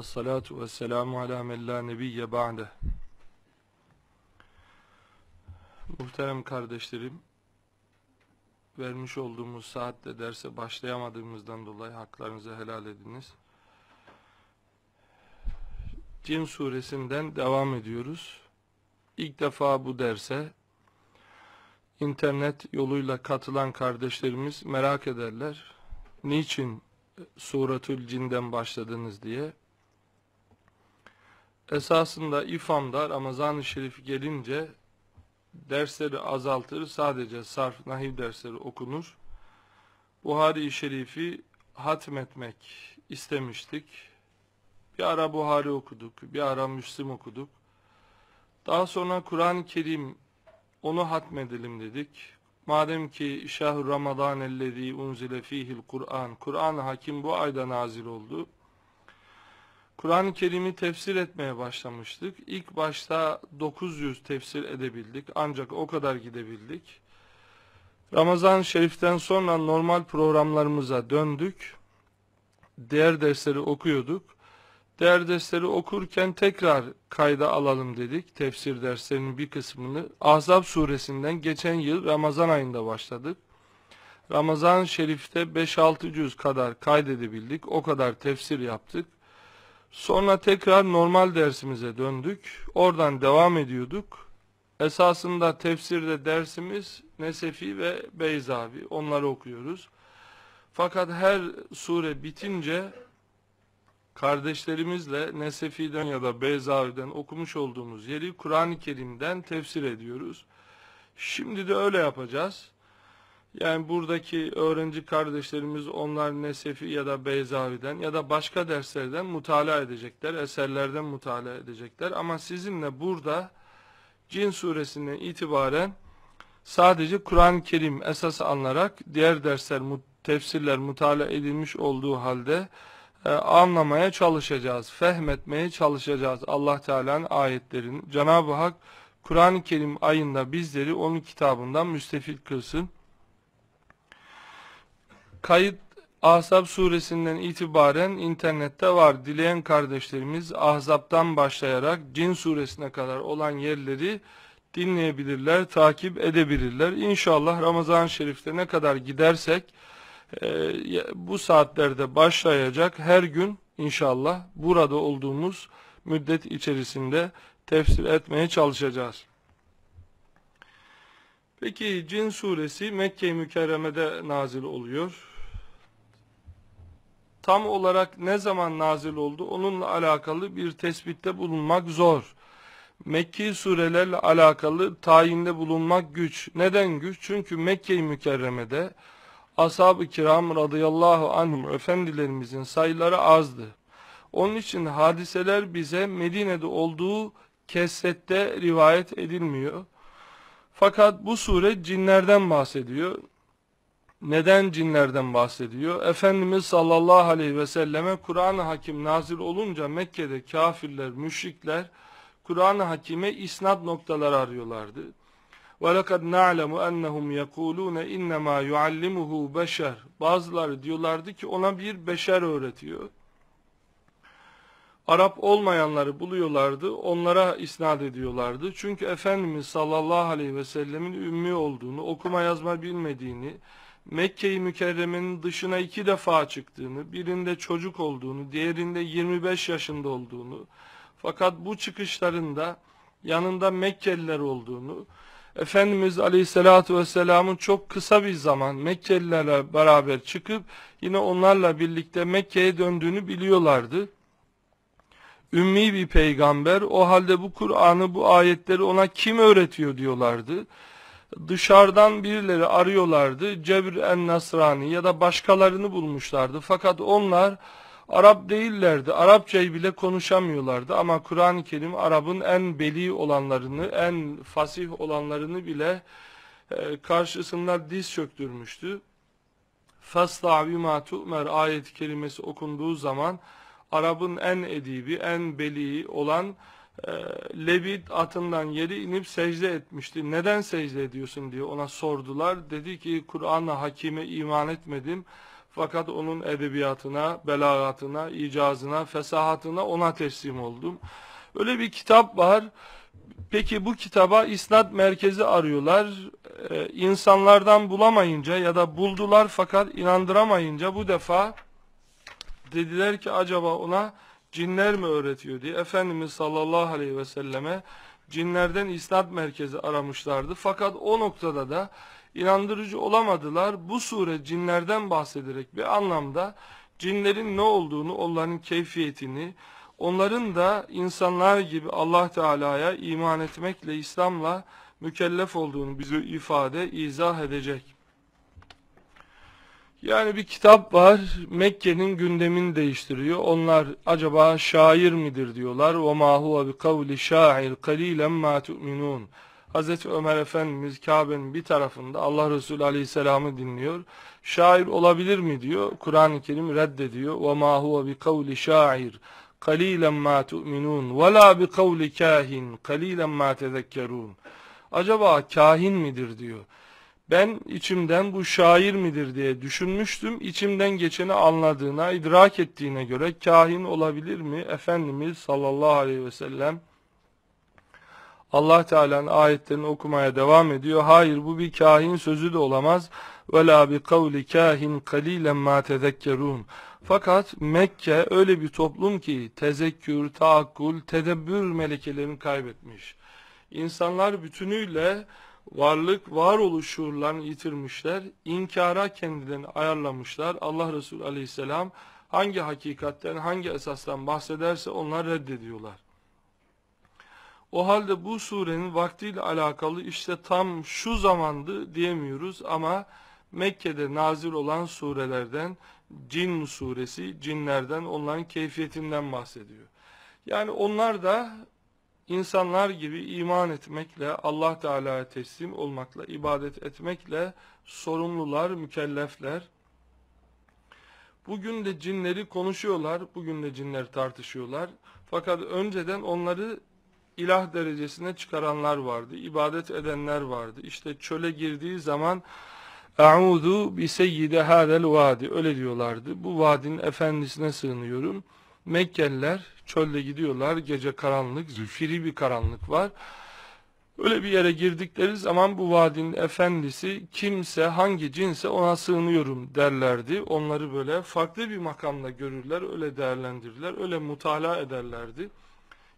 ve salatu ve selamu ala men la nebiyye ba'de. Muhterem kardeşlerim, vermiş olduğumuz saatte derse başlayamadığımızdan dolayı haklarınızı helal ediniz. Cin suresinden devam ediyoruz. İlk defa bu derse internet yoluyla katılan kardeşlerimiz merak ederler. Niçin Suratül Cin'den başladınız diye. Esasında İFAM'da Ramazan-ı Şerif gelince dersleri azaltır, sadece sarf, nahiv dersleri okunur. Buhari-i Şerif'i hatmetmek istemiştik. Bir ara Buhari okuduk, bir ara Müslim okuduk. Daha sonra Kur'an-ı Kerim onu hatmedelim dedik. Madem ki şah Ramazan ellezî unzile fihil Kur'an, Kur'an-ı Hakim bu ayda nazil oldu. Kur'an-ı Kerim'i tefsir etmeye başlamıştık. İlk başta 900 tefsir edebildik ancak o kadar gidebildik. Ramazan Şerif'ten sonra normal programlarımıza döndük. diğer dersleri okuyorduk. Diğer dersleri okurken tekrar kayda alalım dedik. Tefsir derslerinin bir kısmını Ahzab suresinden geçen yıl Ramazan ayında başladık. Ramazan Şerif'te 5 600 kadar kaydedebildik. O kadar tefsir yaptık. Sonra tekrar normal dersimize döndük. Oradan devam ediyorduk. Esasında tefsirde dersimiz Nesefi ve Beyzavi. Onları okuyoruz. Fakat her sure bitince kardeşlerimizle Nesefi'den ya da Beyzavi'den okumuş olduğumuz yeri Kur'an-ı Kerim'den tefsir ediyoruz. Şimdi de öyle yapacağız. Yani buradaki öğrenci kardeşlerimiz onlar Nesefi ya da Beyzavi'den ya da başka derslerden mutala edecekler, eserlerden mutala edecekler. Ama sizinle burada Cin suresinden itibaren sadece Kur'an-ı Kerim esas alınarak diğer dersler, tefsirler mutala edilmiş olduğu halde e, anlamaya çalışacağız, fehmetmeye çalışacağız Allah Teala'nın ayetlerini. Cenab-ı Hak Kur'an-ı Kerim ayında bizleri onun kitabından müstefil kılsın. Kayıt Ahzab suresinden itibaren internette var. Dileyen kardeşlerimiz Ahzab'dan başlayarak Cin suresine kadar olan yerleri dinleyebilirler, takip edebilirler. İnşallah Ramazan-ı Şerif'te ne kadar gidersek e, bu saatlerde başlayacak her gün inşallah burada olduğumuz müddet içerisinde tefsir etmeye çalışacağız. Peki Cin suresi Mekke-i Mükerreme'de nazil oluyor tam olarak ne zaman nazil oldu onunla alakalı bir tespitte bulunmak zor. Mekki surelerle alakalı tayinde bulunmak güç. Neden güç? Çünkü Mekke-i Mükerreme'de ashab-ı kiram radıyallahu anhum efendilerimizin sayıları azdı. Onun için hadiseler bize Medine'de olduğu kesette rivayet edilmiyor. Fakat bu sure cinlerden bahsediyor neden cinlerden bahsediyor? Efendimiz sallallahu aleyhi ve selleme Kur'an-ı Hakim nazil olunca Mekke'de kafirler, müşrikler Kur'an-ı Hakim'e isnat noktaları arıyorlardı. وَلَقَدْ نَعْلَمُ اَنَّهُمْ يَقُولُونَ اِنَّمَا يُعَلِّمُهُ beşer. Bazıları diyorlardı ki ona bir beşer öğretiyor. Arap olmayanları buluyorlardı, onlara isnat ediyorlardı. Çünkü Efendimiz sallallahu aleyhi ve sellemin ümmi olduğunu, okuma yazma bilmediğini, Mekke-i Mükerreme'nin dışına iki defa çıktığını, birinde çocuk olduğunu, diğerinde 25 yaşında olduğunu, fakat bu çıkışlarında yanında Mekkeliler olduğunu, Efendimiz Aleyhisselatü Vesselam'ın çok kısa bir zaman Mekkelilerle beraber çıkıp yine onlarla birlikte Mekke'ye döndüğünü biliyorlardı. Ümmi bir peygamber o halde bu Kur'an'ı bu ayetleri ona kim öğretiyor diyorlardı dışarıdan birileri arıyorlardı. Cebir en Nasrani ya da başkalarını bulmuşlardı. Fakat onlar Arap değillerdi. Arapçayı bile konuşamıyorlardı ama Kur'an-ı Kerim Arap'ın en beli olanlarını, en fasih olanlarını bile e, karşısında diz çöktürmüştü. فَاسْتَعْ بِمَا تُؤْمَرْ ayet-i kerimesi okunduğu zaman Arap'ın en edibi, en beli olan e, Levit atından yeri inip secde etmişti. Neden secde ediyorsun diye ona sordular. Dedi ki Kur'an'a hakime iman etmedim. Fakat onun edebiyatına, belagatına, icazına, fesahatına ona teslim oldum. Öyle bir kitap var. Peki bu kitaba isnat merkezi arıyorlar. Ee, insanlardan bulamayınca ya da buldular fakat inandıramayınca bu defa dediler ki acaba ona cinler mi öğretiyor diye Efendimiz sallallahu aleyhi ve selleme cinlerden isnat merkezi aramışlardı. Fakat o noktada da inandırıcı olamadılar. Bu sure cinlerden bahsederek bir anlamda cinlerin ne olduğunu, onların keyfiyetini, onların da insanlar gibi Allah Teala'ya iman etmekle, İslam'la mükellef olduğunu bize ifade, izah edecek. Yani bir kitap var, Mekke'nin gündemini değiştiriyor. Onlar acaba şair midir diyorlar. وَمَا هُوَ بِقَوْلِ شَاعِرْ قَلِيلًا مَا تُؤْمِنُونَ Hazreti Ömer Efendimiz Kabe'nin bir tarafında Allah Resulü Aleyhisselam'ı dinliyor. Şair olabilir mi diyor. Kur'an-ı Kerim reddediyor. وَمَا هُوَ بِقَوْلِ شَاعِرْ قَلِيلًا مَا تُؤْمِنُونَ وَلَا بِقَوْلِ كَاهِنْ قَلِيلًا مَا تَذَكَّرُونَ Acaba kahin midir diyor. Ben içimden bu şair midir diye düşünmüştüm. İçimden geçeni anladığına, idrak ettiğine göre kahin olabilir mi? Efendimiz sallallahu aleyhi ve sellem Allah Teala'nın ayetlerini okumaya devam ediyor. Hayır bu bir kahin sözü de olamaz. وَلَا بِقَوْلِ كَاهِنْ قَلِيلًا مَا تَذَكَّرُونَ Fakat Mekke öyle bir toplum ki tezekkür, taakkul, tedebbür melekelerini kaybetmiş. İnsanlar bütünüyle varlık varoluş şuurlarını yitirmişler, inkara kendilerini ayarlamışlar. Allah Resulü aleyhisselam hangi hakikatten, hangi esasdan bahsederse onlar reddediyorlar. O halde bu surenin vaktiyle alakalı işte tam şu zamandı diyemiyoruz ama Mekke'de nazil olan surelerden Cin suresi, cinlerden onların keyfiyetinden bahsediyor. Yani onlar da insanlar gibi iman etmekle, Allah Teala'ya teslim olmakla, ibadet etmekle sorumlular, mükellefler. Bugün de cinleri konuşuyorlar, bugün de cinler tartışıyorlar. Fakat önceden onları ilah derecesine çıkaranlar vardı, ibadet edenler vardı. İşte çöle girdiği zaman "Auzu bi seyyidi hadel öyle diyorlardı. Bu vadinin efendisine sığınıyorum.'' Mekkeliler çölde gidiyorlar. Gece karanlık, zülfiri bir karanlık var. Öyle bir yere girdikleri zaman bu vadinin efendisi kimse hangi cinse ona sığınıyorum derlerdi. Onları böyle farklı bir makamla görürler, öyle değerlendirirler, öyle mutala ederlerdi.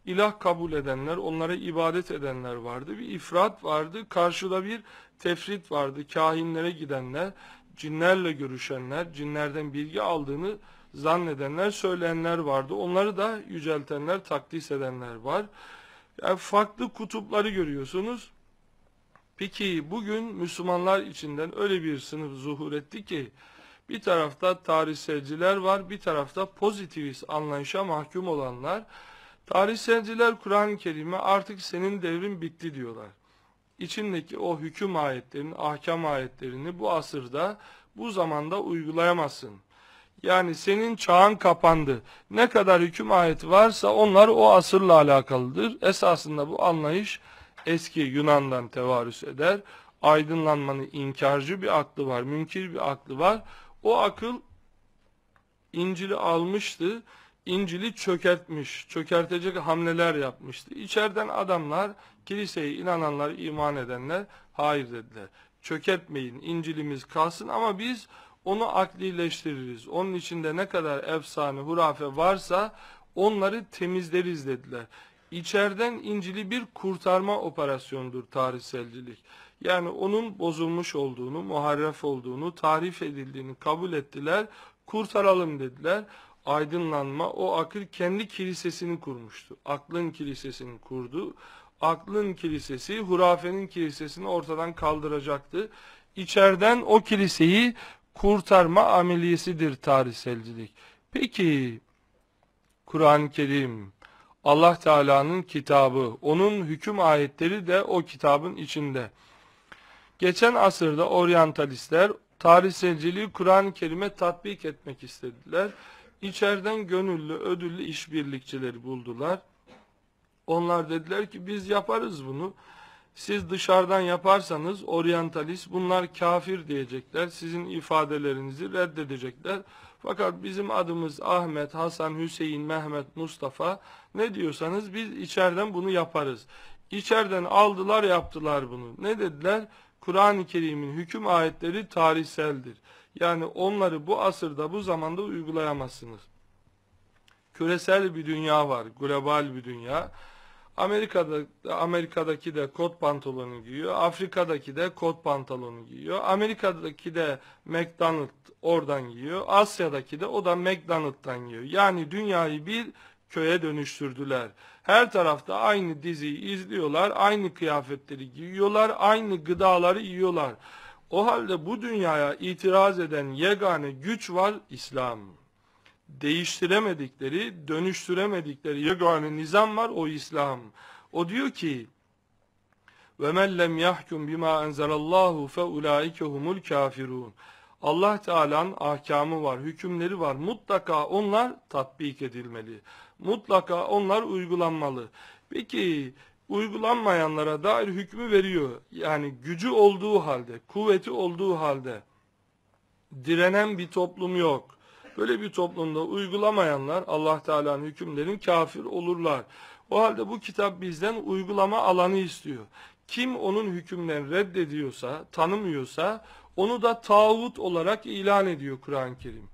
İlah kabul edenler, onlara ibadet edenler vardı. Bir ifrat vardı, karşıda bir tefrit vardı. Kahinlere gidenler, cinlerle görüşenler, cinlerden bilgi aldığını zannedenler, söyleyenler vardı. Onları da yüceltenler, takdis edenler var. Yani farklı kutupları görüyorsunuz. Peki bugün Müslümanlar içinden öyle bir sınıf zuhur etti ki bir tarafta tarihselciler var, bir tarafta pozitivist anlayışa mahkum olanlar. Tarihselciler Kur'an-ı Kerim'e artık senin devrin bitti diyorlar. İçindeki o hüküm ayetlerini, ahkam ayetlerini bu asırda, bu zamanda uygulayamazsın. Yani senin çağın kapandı. Ne kadar hüküm ayeti varsa onlar o asırla alakalıdır. Esasında bu anlayış eski Yunan'dan tevarüs eder. Aydınlanmanın inkarcı bir aklı var, münkir bir aklı var. O akıl İncil'i almıştı. İncil'i çökertmiş, çökertecek hamleler yapmıştı. İçeriden adamlar, kiliseye inananlar, iman edenler hayır dediler. Çökertmeyin, İncil'imiz kalsın ama biz onu aklileştiririz. Onun içinde ne kadar efsane, hurafe varsa onları temizleriz dediler. İçeriden İncil'i bir kurtarma operasyonudur tarihselcilik. Yani onun bozulmuş olduğunu, muharref olduğunu, tarif edildiğini kabul ettiler, kurtaralım dediler. Aydınlanma, o akıl kendi kilisesini kurmuştu. Aklın kilisesini kurdu. Aklın kilisesi, hurafenin kilisesini ortadan kaldıracaktı. İçeriden o kiliseyi kurtarma ameliyesidir tarihselcilik. Peki Kur'an-ı Kerim Allah Teala'nın kitabı, onun hüküm ayetleri de o kitabın içinde. Geçen asırda oryantalistler tarihselciliği Kur'an-ı Kerim'e tatbik etmek istediler. İçeriden gönüllü, ödüllü işbirlikçileri buldular. Onlar dediler ki biz yaparız bunu. Siz dışarıdan yaparsanız oryantalist bunlar kafir diyecekler. Sizin ifadelerinizi reddedecekler. Fakat bizim adımız Ahmet, Hasan, Hüseyin, Mehmet, Mustafa ne diyorsanız biz içeriden bunu yaparız. İçeriden aldılar yaptılar bunu. Ne dediler? Kur'an-ı Kerim'in hüküm ayetleri tarihseldir. Yani onları bu asırda bu zamanda uygulayamazsınız. Küresel bir dünya var, global bir dünya Amerika'da Amerika'daki de kot pantolonu giyiyor. Afrika'daki de kot pantolonu giyiyor. Amerika'daki de McDonald oradan giyiyor. Asya'daki de o da McDonald'dan giyiyor. Yani dünyayı bir köye dönüştürdüler. Her tarafta aynı diziyi izliyorlar, aynı kıyafetleri giyiyorlar, aynı gıdaları yiyorlar. O halde bu dünyaya itiraz eden yegane güç var İslam değiştiremedikleri, dönüştüremedikleri yegane nizam var o İslam. O diyor ki وَمَنْ لَمْ يَحْكُمْ بِمَا أَنْزَلَ fe فَاُولَٰئِكَ هُمُ الْكَافِرُونَ Allah Teala'nın ahkamı var, hükümleri var. Mutlaka onlar tatbik edilmeli. Mutlaka onlar uygulanmalı. Peki uygulanmayanlara dair hükmü veriyor. Yani gücü olduğu halde, kuvveti olduğu halde direnen bir toplum yok. Böyle bir toplumda uygulamayanlar Allah Teala'nın hükümlerin kafir olurlar. O halde bu kitap bizden uygulama alanı istiyor. Kim onun hükümlerini reddediyorsa, tanımıyorsa onu da tağut olarak ilan ediyor Kur'an-ı Kerim.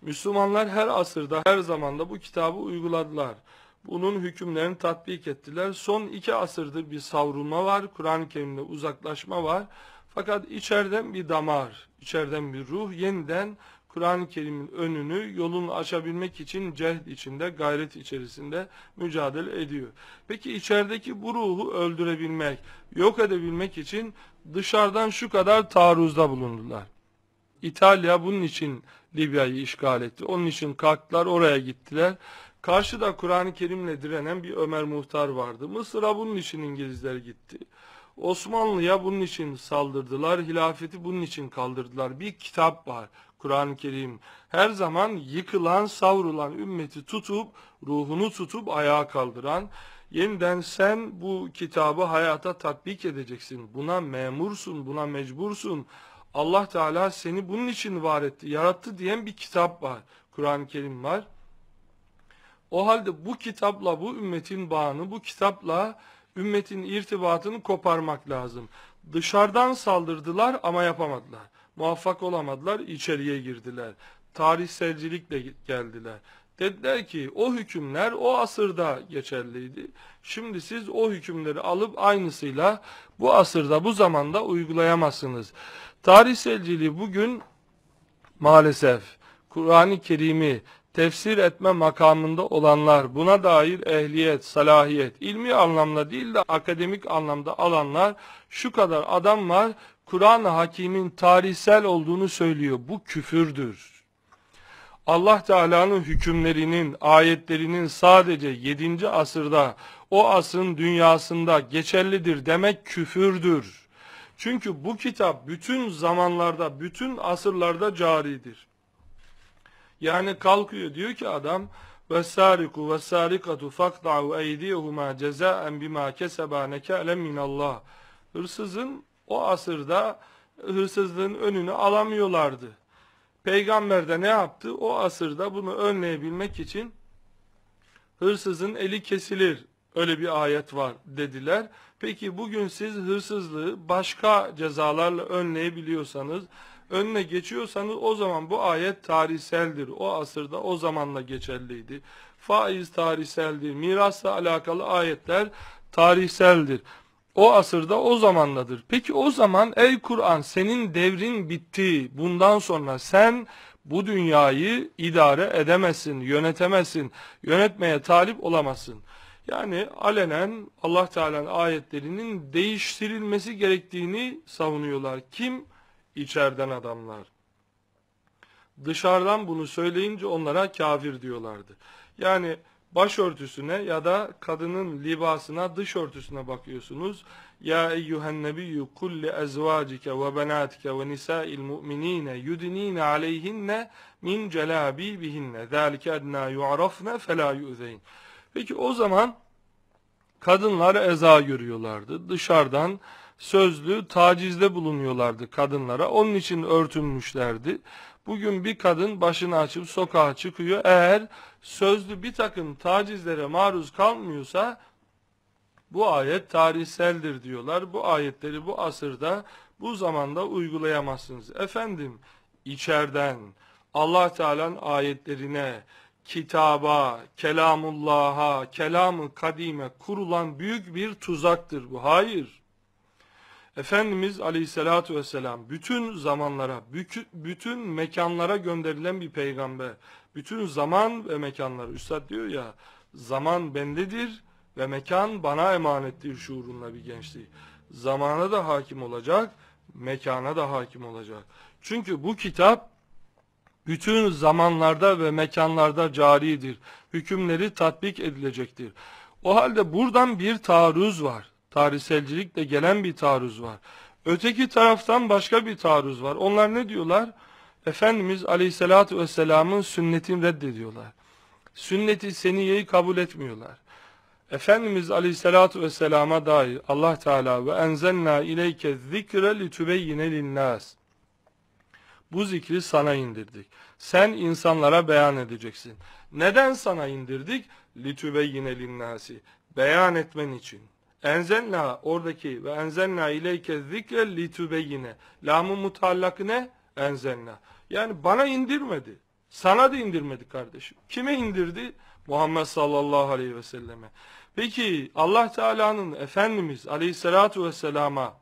Müslümanlar her asırda, her zamanda bu kitabı uyguladılar. Bunun hükümlerini tatbik ettiler. Son iki asırdır bir savrulma var, Kur'an-ı Kerim'de uzaklaşma var. Fakat içeriden bir damar, içeriden bir ruh yeniden Kur'an-ı Kerim'in önünü yolunu açabilmek için cehd içinde, gayret içerisinde mücadele ediyor. Peki içerideki bu ruhu öldürebilmek, yok edebilmek için dışarıdan şu kadar taarruzda bulundular. İtalya bunun için Libya'yı işgal etti. Onun için kalktılar oraya gittiler. Karşıda Kur'an-ı Kerim'le direnen bir Ömer Muhtar vardı. Mısır'a bunun için İngilizler gitti. Osmanlı'ya bunun için saldırdılar. Hilafeti bunun için kaldırdılar. Bir kitap var. Kur'an-ı Kerim her zaman yıkılan, savrulan ümmeti tutup, ruhunu tutup ayağa kaldıran, yeniden sen bu kitabı hayata tatbik edeceksin. Buna memursun, buna mecbursun. Allah Teala seni bunun için var etti, yarattı diyen bir kitap var. Kur'an-ı Kerim var. O halde bu kitapla bu ümmetin bağını, bu kitapla ümmetin irtibatını koparmak lazım. Dışarıdan saldırdılar ama yapamadılar muvaffak olamadılar, içeriye girdiler. Tarihselcilikle geldiler. Dediler ki o hükümler o asırda geçerliydi. Şimdi siz o hükümleri alıp aynısıyla bu asırda bu zamanda uygulayamazsınız. Tarihselciliği bugün maalesef Kur'an-ı Kerim'i tefsir etme makamında olanlar, buna dair ehliyet, salahiyet, ilmi anlamda değil de akademik anlamda alanlar, şu kadar adam var, kuran Hakim'in tarihsel olduğunu söylüyor. Bu küfürdür. Allah Teala'nın hükümlerinin, ayetlerinin sadece 7. asırda, o asrın dünyasında geçerlidir demek küfürdür. Çünkü bu kitap bütün zamanlarda, bütün asırlarda caridir. Yani kalkıyor diyor ki adam vesariku vesarikatu faqta'u eydiyehuma cezaen bima keseba nekalen minallah. Hırsızın o asırda hırsızlığın önünü alamıyorlardı. Peygamber de ne yaptı? O asırda bunu önleyebilmek için hırsızın eli kesilir. Öyle bir ayet var dediler. Peki bugün siz hırsızlığı başka cezalarla önleyebiliyorsanız, önüne geçiyorsanız o zaman bu ayet tarihseldir. O asırda o zamanla geçerliydi. Faiz tarihseldir. Mirasla alakalı ayetler tarihseldir. O asırda o zamanladır. Peki o zaman ey Kur'an senin devrin bitti. Bundan sonra sen bu dünyayı idare edemezsin, yönetemezsin, yönetmeye talip olamazsın. Yani alenen Allah Teala'nın ayetlerinin değiştirilmesi gerektiğini savunuyorlar. Kim? İçeriden adamlar. Dışarıdan bunu söyleyince onlara kafir diyorlardı. Yani başörtüsüne ya da kadının libasına, dış örtüsüne bakıyorsunuz. Ya eyyühen nebiyyü kulli ezvacike ve benatike ve nisa'il mu'minine yudinine aleyhinne min celabibihinne. Zâlike ednâ yu'arafne felâ yu'zeyn. Peki o zaman kadınlar eza görüyorlardı. Dışarıdan sözlü tacizde bulunuyorlardı kadınlara. Onun için örtünmüşlerdi. Bugün bir kadın başını açıp sokağa çıkıyor. Eğer sözlü bir takım tacizlere maruz kalmıyorsa bu ayet tarihseldir diyorlar. Bu ayetleri bu asırda bu zamanda uygulayamazsınız. Efendim içerden Allah Teala'nın ayetlerine, kitaba, kelamullah'a, kelamı kadime kurulan büyük bir tuzaktır bu. Hayır. Efendimiz aleyhissalatü vesselam bütün zamanlara, bütün mekanlara gönderilen bir peygamber bütün zaman ve mekanları. Üstad diyor ya zaman bendedir ve mekan bana emanettir şuurunla bir gençliği. Zamana da hakim olacak, mekana da hakim olacak. Çünkü bu kitap bütün zamanlarda ve mekanlarda caridir. Hükümleri tatbik edilecektir. O halde buradan bir taarruz var. Tarihselcilikle gelen bir taarruz var. Öteki taraftan başka bir taarruz var. Onlar ne diyorlar? Efendimiz aleyhissalatü vesselamın sünnetini reddediyorlar. Sünneti seniyeyi kabul etmiyorlar. Efendimiz aleyhissalatü vesselama dair Allah Teala ve enzelna ileyke zikre litübeyyine linnâs. Bu zikri sana indirdik. Sen insanlara beyan edeceksin. Neden sana indirdik? Litübeyyine linnâsi. Beyan etmen için. Enzenna oradaki ve enzenna ileyke zikre litübeyyine. Lamu mutallak ne? enzelna. Yani bana indirmedi. Sana da indirmedi kardeşim. Kime indirdi? Muhammed sallallahu aleyhi ve selleme. Peki Allah Teala'nın Efendimiz aleyhissalatu vesselama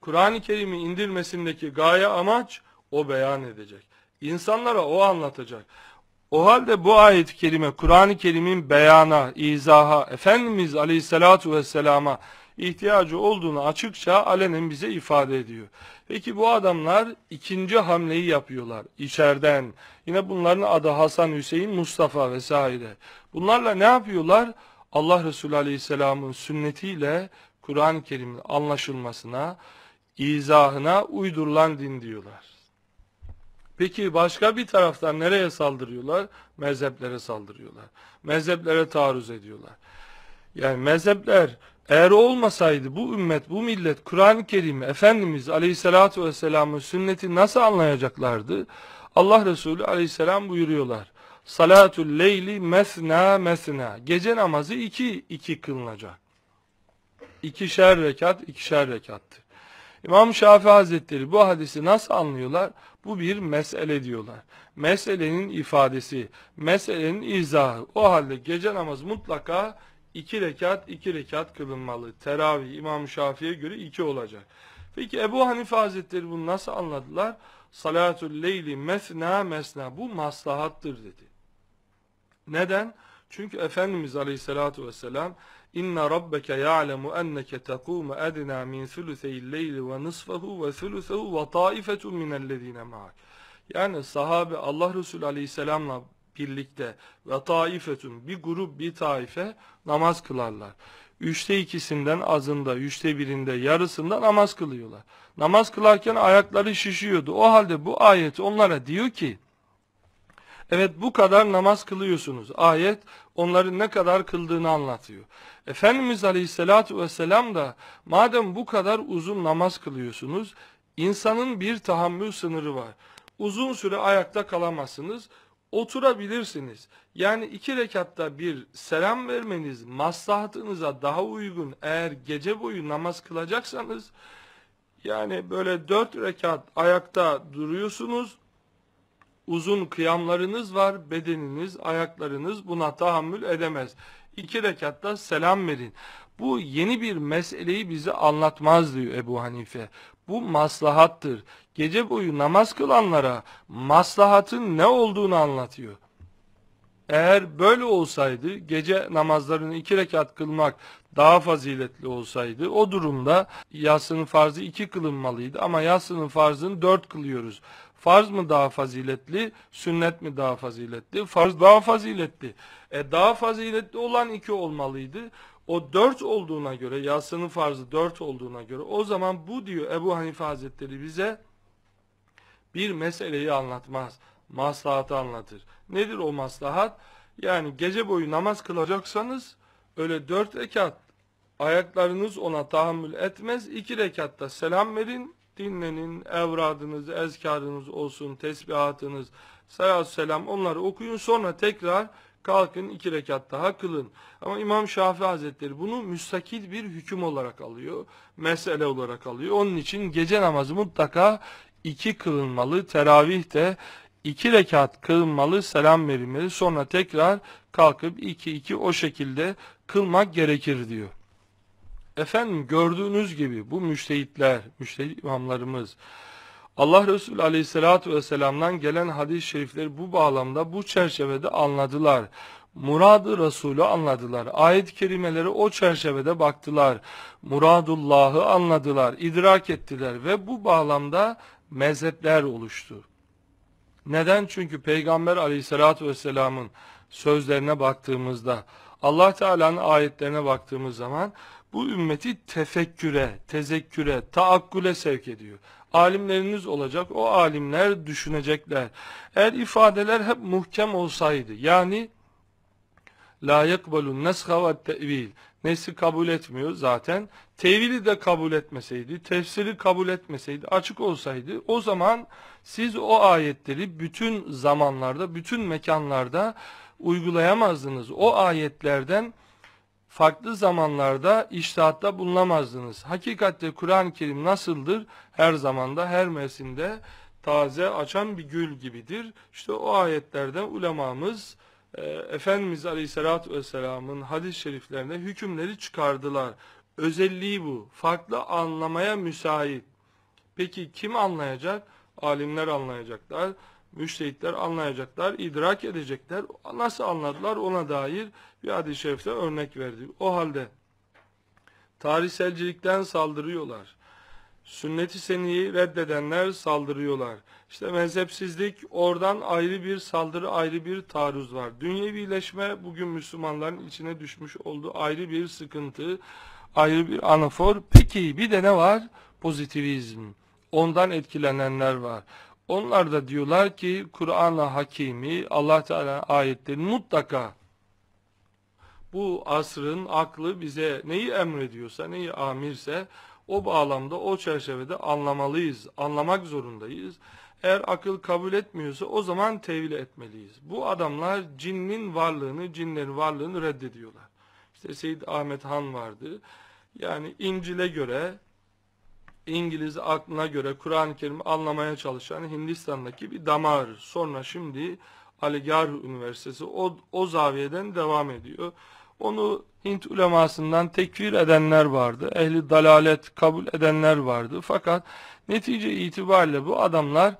Kur'an-ı Kerim'i indirmesindeki gaye amaç o beyan edecek. İnsanlara o anlatacak. O halde bu ayet-i kerime Kur'an-ı Kerim'in beyana, izaha, Efendimiz aleyhissalatu vesselama ihtiyacı olduğunu açıkça alenen bize ifade ediyor. Peki bu adamlar ikinci hamleyi yapıyorlar içeriden. Yine bunların adı Hasan, Hüseyin, Mustafa vesaire. Bunlarla ne yapıyorlar? Allah Resulü Aleyhisselam'ın sünnetiyle Kur'an-ı Kerim'in anlaşılmasına, izahına uydurulan din diyorlar. Peki başka bir taraftan nereye saldırıyorlar? Mezheplere saldırıyorlar. Mezheplere taarruz ediyorlar. Yani mezhepler eğer olmasaydı bu ümmet, bu millet Kur'an-ı Kerim'i Efendimiz Aleyhisselatü Vesselam'ın sünneti nasıl anlayacaklardı? Allah Resulü Aleyhisselam buyuruyorlar. Salatul leyli mesna mesna. Gece namazı iki iki kılınacak. İkişer rekat, ikişer rekattır. İmam Şafii Hazretleri bu hadisi nasıl anlıyorlar? Bu bir mesele diyorlar. Meselenin ifadesi, meselenin izahı. O halde gece namazı mutlaka iki rekat iki rekat kılınmalı. Teravih İmam Şafii'ye göre iki olacak. Peki Ebu Hanife Hazretleri bunu nasıl anladılar? Salatül leyli mesna mesna bu maslahattır dedi. Neden? Çünkü Efendimiz Aleyhisselatü Vesselam İnne rabbeke ya'lemu enneke tekume edna min sülüseyil leyli ve nisfehu ve sülüsehu ve taifetun minellezine ma'ak. Yani sahabe Allah Resulü Aleyhisselam'la birlikte ve taifetun bir grup bir taife namaz kılarlar. Üçte ikisinden azında, üçte birinde, yarısında namaz kılıyorlar. Namaz kılarken ayakları şişiyordu. O halde bu ayet onlara diyor ki, Evet bu kadar namaz kılıyorsunuz. Ayet onların ne kadar kıldığını anlatıyor. Efendimiz Aleyhisselatü Vesselam da madem bu kadar uzun namaz kılıyorsunuz, insanın bir tahammül sınırı var. Uzun süre ayakta kalamazsınız oturabilirsiniz. Yani iki rekatta bir selam vermeniz maslahatınıza daha uygun eğer gece boyu namaz kılacaksanız yani böyle dört rekat ayakta duruyorsunuz uzun kıyamlarınız var bedeniniz ayaklarınız buna tahammül edemez. İki rekatta selam verin. Bu yeni bir meseleyi bize anlatmaz diyor Ebu Hanife. Bu maslahattır gece boyu namaz kılanlara maslahatın ne olduğunu anlatıyor. Eğer böyle olsaydı gece namazlarını iki rekat kılmak daha faziletli olsaydı o durumda yatsının farzı iki kılınmalıydı ama yatsının farzını dört kılıyoruz. Farz mı daha faziletli, sünnet mi daha faziletli? Farz daha faziletli. E daha faziletli olan iki olmalıydı. O dört olduğuna göre, yatsının farzı dört olduğuna göre o zaman bu diyor Ebu Hanife Hazretleri bize bir meseleyi anlatmaz. Maslahatı anlatır. Nedir o maslahat? Yani gece boyu namaz kılacaksanız öyle dört rekat ayaklarınız ona tahammül etmez. iki rekatta selam verin, dinlenin, evradınız, ezkarınız olsun, tesbihatınız, salatü selam onları okuyun. Sonra tekrar kalkın iki rekat daha kılın. Ama İmam Şafii Hazretleri bunu müstakil bir hüküm olarak alıyor. Mesele olarak alıyor. Onun için gece namazı mutlaka iki kılınmalı, teravih de iki rekat kılınmalı, selam verilmeli. Sonra tekrar kalkıp iki iki o şekilde kılmak gerekir diyor. Efendim gördüğünüz gibi bu müştehitler, müştehit imamlarımız, Allah Resulü aleyhissalatü vesselam'dan gelen hadis-i şerifleri bu bağlamda, bu çerçevede anladılar. Muradı Resulü anladılar. Ayet-i kerimeleri o çerçevede baktılar. Muradullah'ı anladılar, idrak ettiler ve bu bağlamda mezhepler oluştu. Neden? Çünkü Peygamber aleyhissalatü vesselamın sözlerine baktığımızda, Allah Teala'nın ayetlerine baktığımız zaman bu ümmeti tefekküre, tezekküre, taakkule sevk ediyor. Alimleriniz olacak, o alimler düşünecekler. Eğer ifadeler hep muhkem olsaydı, yani la yekbelun nesha ve tevil nesi kabul etmiyor zaten. Tevili de kabul etmeseydi, tefsiri kabul etmeseydi, açık olsaydı o zaman siz o ayetleri bütün zamanlarda, bütün mekanlarda uygulayamazdınız. O ayetlerden farklı zamanlarda iştahatta bulunamazdınız. Hakikatte Kur'an-ı Kerim nasıldır? Her zamanda, her mevsimde taze açan bir gül gibidir. İşte o ayetlerden ulemamız e, Efendimiz Aleyhisselatü Vesselam'ın hadis-i şeriflerinde hükümleri çıkardılar. Özelliği bu. Farklı anlamaya müsait. Peki kim anlayacak? Alimler anlayacaklar, müştehitler anlayacaklar, idrak edecekler. Nasıl anladılar ona dair bir hadis-i şerifte örnek verdi. O halde tarihselcilikten saldırıyorlar. Sünnet-i seniyi reddedenler saldırıyorlar. İşte mezhepsizlik oradan ayrı bir saldırı ayrı bir taarruz var. Dünyevileşme bugün Müslümanların içine düşmüş olduğu ayrı bir sıkıntı ayrı bir anafor. Peki bir de ne var? Pozitivizm. Ondan etkilenenler var. Onlar da diyorlar ki Kur'an'la hakimi Allah Teala ayetleri mutlaka bu asrın aklı bize neyi emrediyorsa, neyi amirse o bağlamda, o çerçevede anlamalıyız, anlamak zorundayız. Eğer akıl kabul etmiyorsa o zaman tevil etmeliyiz. Bu adamlar cinnin varlığını, cinlerin varlığını reddediyorlar. İşte Seyyid Ahmet Han vardı. Yani İncil'e göre, İngiliz aklına göre Kur'an-ı Kerim'i anlamaya çalışan Hindistan'daki bir damar. Sonra şimdi Aligarh Üniversitesi o, o zaviyeden devam ediyor. Onu Hint ulemasından tekfir edenler vardı. Ehli dalalet kabul edenler vardı. Fakat netice itibariyle bu adamlar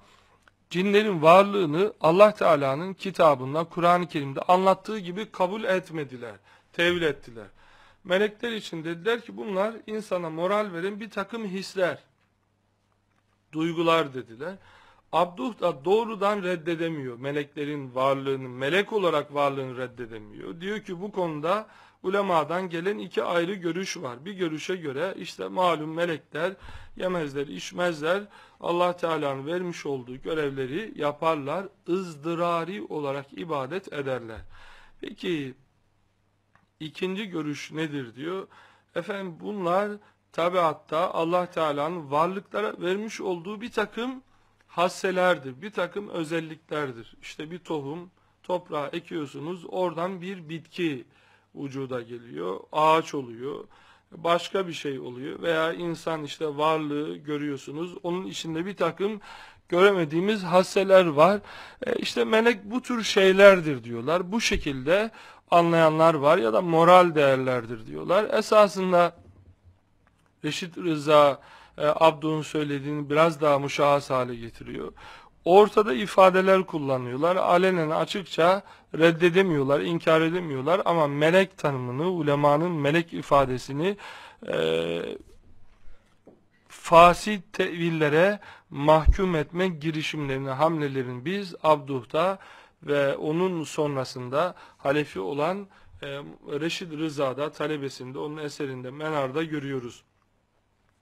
cinlerin varlığını Allah Teala'nın kitabından Kur'an-ı Kerim'de anlattığı gibi kabul etmediler, tevil ettiler. Melekler için dediler ki bunlar insana moral veren bir takım hisler, duygular dediler. Abduh da doğrudan reddedemiyor meleklerin varlığını, melek olarak varlığını reddedemiyor. Diyor ki bu konuda ulemadan gelen iki ayrı görüş var. Bir görüşe göre işte malum melekler yemezler, içmezler. Allah Teala'nın vermiş olduğu görevleri yaparlar. ızdırari olarak ibadet ederler. Peki ikinci görüş nedir diyor. Efendim bunlar tabiatta Allah Teala'nın varlıklara vermiş olduğu bir takım hasselerdir, bir takım özelliklerdir. İşte bir tohum, toprağa ekiyorsunuz, oradan bir bitki vücuda geliyor, ağaç oluyor, başka bir şey oluyor veya insan işte varlığı görüyorsunuz. Onun içinde bir takım göremediğimiz hasseler var. E işte melek bu tür şeylerdir diyorlar. Bu şekilde anlayanlar var ya da moral değerlerdir diyorlar. Esasında Reşit Rıza e, Abdu'nun söylediğini biraz daha muşahhas hale getiriyor ortada ifadeler kullanıyorlar. Alenen açıkça reddedemiyorlar, inkar edemiyorlar ama melek tanımını, ulemanın melek ifadesini e, fasit tevillere mahkum etme girişimlerini, hamlelerini biz Abduh'ta ve onun sonrasında halefi olan e, Reşid Rıza'da, talebesinde, onun eserinde, Menar'da görüyoruz.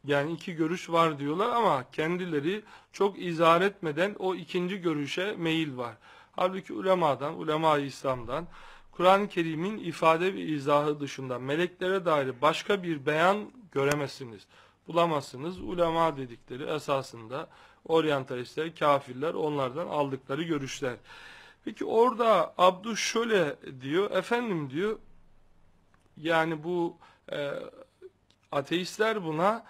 Yani iki görüş var diyorlar ama kendileri çok izah etmeden o ikinci görüşe meyil var. Halbuki ulemadan, ulema İslam'dan Kur'an-ı Kerim'in ifade ve izahı dışında meleklere dair başka bir beyan göremezsiniz. Bulamazsınız. Ulema dedikleri esasında oryantalistler, kafirler onlardan aldıkları görüşler. Peki orada Abdü şöyle diyor, efendim diyor, yani bu e, ateistler buna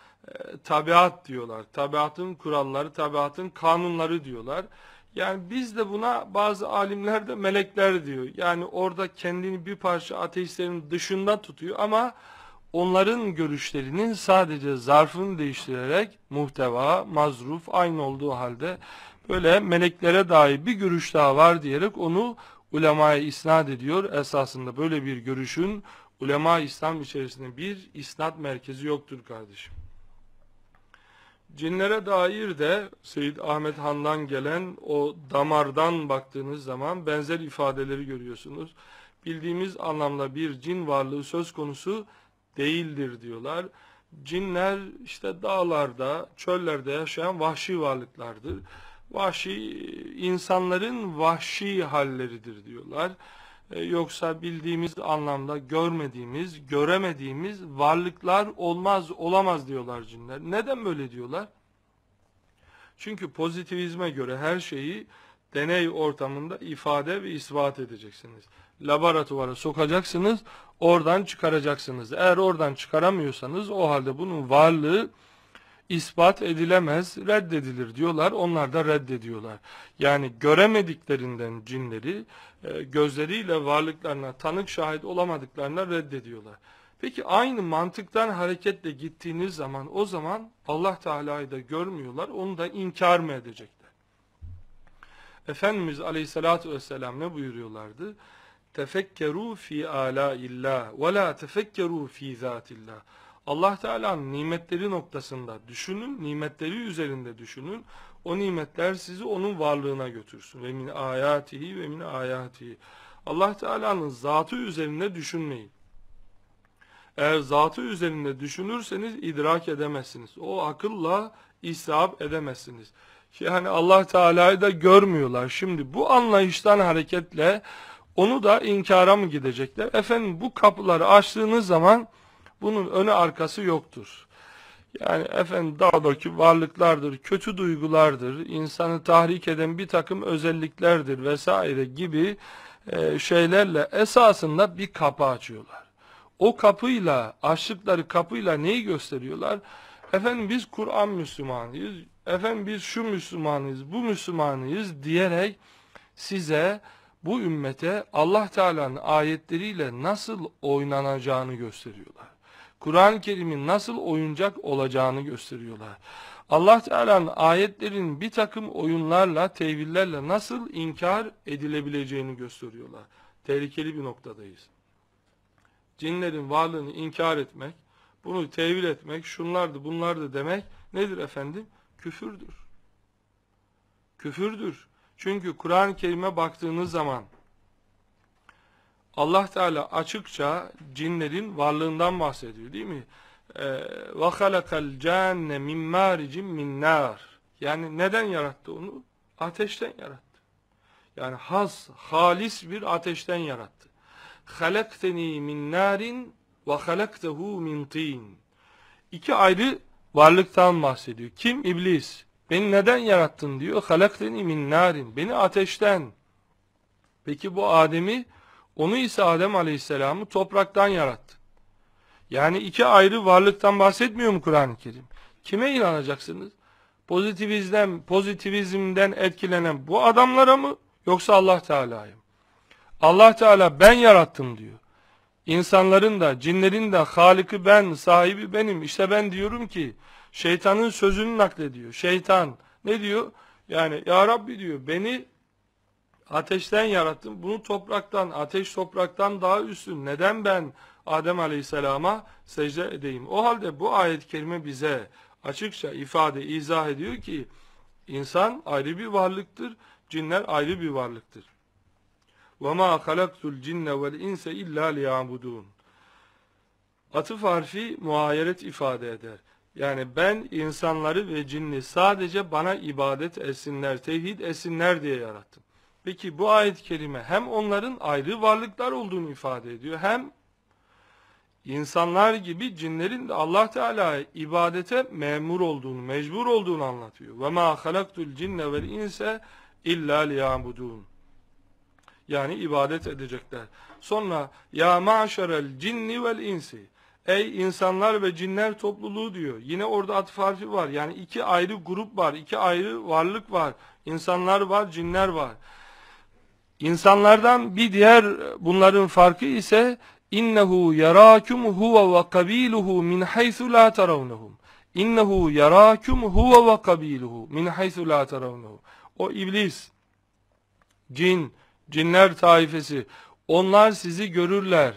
tabiat diyorlar. Tabiatın kuralları, tabiatın kanunları diyorlar. Yani biz de buna bazı alimler de melekler diyor. Yani orada kendini bir parça ateistlerin dışında tutuyor ama onların görüşlerinin sadece zarfını değiştirerek muhteva, mazruf aynı olduğu halde böyle meleklere dair bir görüş daha var diyerek onu ulemaya isnat ediyor. Esasında böyle bir görüşün ulema İslam içerisinde bir isnat merkezi yoktur kardeşim. Cinlere dair de Seyit Ahmet Han'dan gelen o damardan baktığınız zaman benzer ifadeleri görüyorsunuz. Bildiğimiz anlamda bir cin varlığı söz konusu değildir diyorlar. Cinler işte dağlarda, çöllerde yaşayan vahşi varlıklardır. Vahşi, insanların vahşi halleridir diyorlar. E, yoksa bildiğimiz anlamda görmediğimiz, göremediğimiz varlıklar olmaz, olamaz diyorlar cinler. Neden böyle diyorlar? Çünkü pozitivizme göre her şeyi deney ortamında ifade ve ispat edeceksiniz. Laboratuvara sokacaksınız, oradan çıkaracaksınız. Eğer oradan çıkaramıyorsanız o halde bunun varlığı ispat edilemez, reddedilir diyorlar. Onlar da reddediyorlar. Yani göremediklerinden cinleri e, gözleriyle varlıklarına tanık şahit olamadıklarına reddediyorlar. Peki aynı mantıktan hareketle gittiğiniz zaman o zaman Allah Teala'yı da görmüyorlar. Onu da inkar mı edecekler? Efendimiz Aleyhisselatü Vesselam ne buyuruyorlardı? Tefekkeru fi ala illah ve la tefekkeru fi zatillah. Allah Teala'nın nimetleri noktasında düşünün, nimetleri üzerinde düşünün. O nimetler sizi onun varlığına götürsün. Ve min ayatihi ve min ayatihi. Allah Teala'nın zatı üzerinde düşünmeyin. Eğer zatı üzerinde düşünürseniz idrak edemezsiniz. O akılla isab edemezsiniz. ki hani Allah Teala'yı da görmüyorlar. Şimdi bu anlayıştan hareketle onu da inkara mı gidecekler? Efendim bu kapıları açtığınız zaman bunun önü arkası yoktur. Yani efendim daha dağdaki varlıklardır, kötü duygulardır, insanı tahrik eden bir takım özelliklerdir vesaire gibi e, şeylerle esasında bir kapı açıyorlar. O kapıyla, açtıkları kapıyla neyi gösteriyorlar? Efendim biz Kur'an Müslümanıyız, efendim biz şu Müslümanıyız, bu Müslümanıyız diyerek size, bu ümmete Allah Teala'nın ayetleriyle nasıl oynanacağını gösteriyorlar. Kur'an-ı Kerim'in nasıl oyuncak olacağını gösteriyorlar. Allah Teala'nın ayetlerin bir takım oyunlarla, tevillerle nasıl inkar edilebileceğini gösteriyorlar. Tehlikeli bir noktadayız. Cinlerin varlığını inkar etmek, bunu tevil etmek, şunlardı bunlardı demek nedir efendim? Küfürdür. Küfürdür. Çünkü Kur'an-ı Kerim'e baktığınız zaman Allah Teala açıkça cinlerin varlığından bahsediyor değil mi? وَخَلَقَ الْجَانَّ مِنْ مَارِجٍ مِنْ نَارٍ Yani neden yarattı onu? Ateşten yarattı. Yani has, halis bir ateşten yarattı. خَلَقْتَنِي مِنْ نَارٍ وَخَلَقْتَهُ مِنْ طِينٍ İki ayrı varlıktan bahsediyor. Kim? İblis. Beni neden yarattın diyor. خَلَقْتَنِي مِنْ نَارٍ Beni ateşten. Peki bu Adem'i onu ise Adem Aleyhisselam'ı topraktan yarattı. Yani iki ayrı varlıktan bahsetmiyor mu Kur'an-ı Kerim? Kime inanacaksınız? Pozitivizmden, pozitivizmden etkilenen bu adamlara mı yoksa Allah Teala'ya mı? Allah Teala ben yarattım diyor. İnsanların da, cinlerin de Halik'i ben, sahibi benim. İşte ben diyorum ki şeytanın sözünü naklediyor. Şeytan ne diyor? Yani Ya Rabbi diyor beni ateşten yarattım. Bunu topraktan, ateş topraktan daha üstün. Neden ben Adem Aleyhisselam'a secde edeyim? O halde bu ayet-i kerime bize açıkça ifade, izah ediyor ki insan ayrı bir varlıktır, cinler ayrı bir varlıktır. وَمَا خَلَقْتُ الْجِنَّ وَالْاِنْسَ اِلَّا لِيَعْبُدُونَ Atıf harfi muayeret ifade eder. Yani ben insanları ve cinni sadece bana ibadet etsinler, tevhid etsinler diye yarattım. Peki bu ayet-i kerime hem onların ayrı varlıklar olduğunu ifade ediyor hem insanlar gibi cinlerin de Allah Teala'ya ibadete memur olduğunu, mecbur olduğunu anlatıyor. Ve ma halaktul cinne vel insa illa liyabudun. Yani ibadet edecekler. Sonra ya maşerel cinni vel insi. Ey insanlar ve cinler topluluğu diyor. Yine orada atıf harfi var. Yani iki ayrı grup var, iki ayrı varlık var. İnsanlar var, cinler var. İnsanlardan bir diğer bunların farkı ise innehu yarakum huwa ve kabiluhu min haythu la taravnuhum. İnnehu yarakum huwa ve kabiluhu min haythu la taravnuhu. O iblis, cin, cinler taifesi onlar sizi görürler.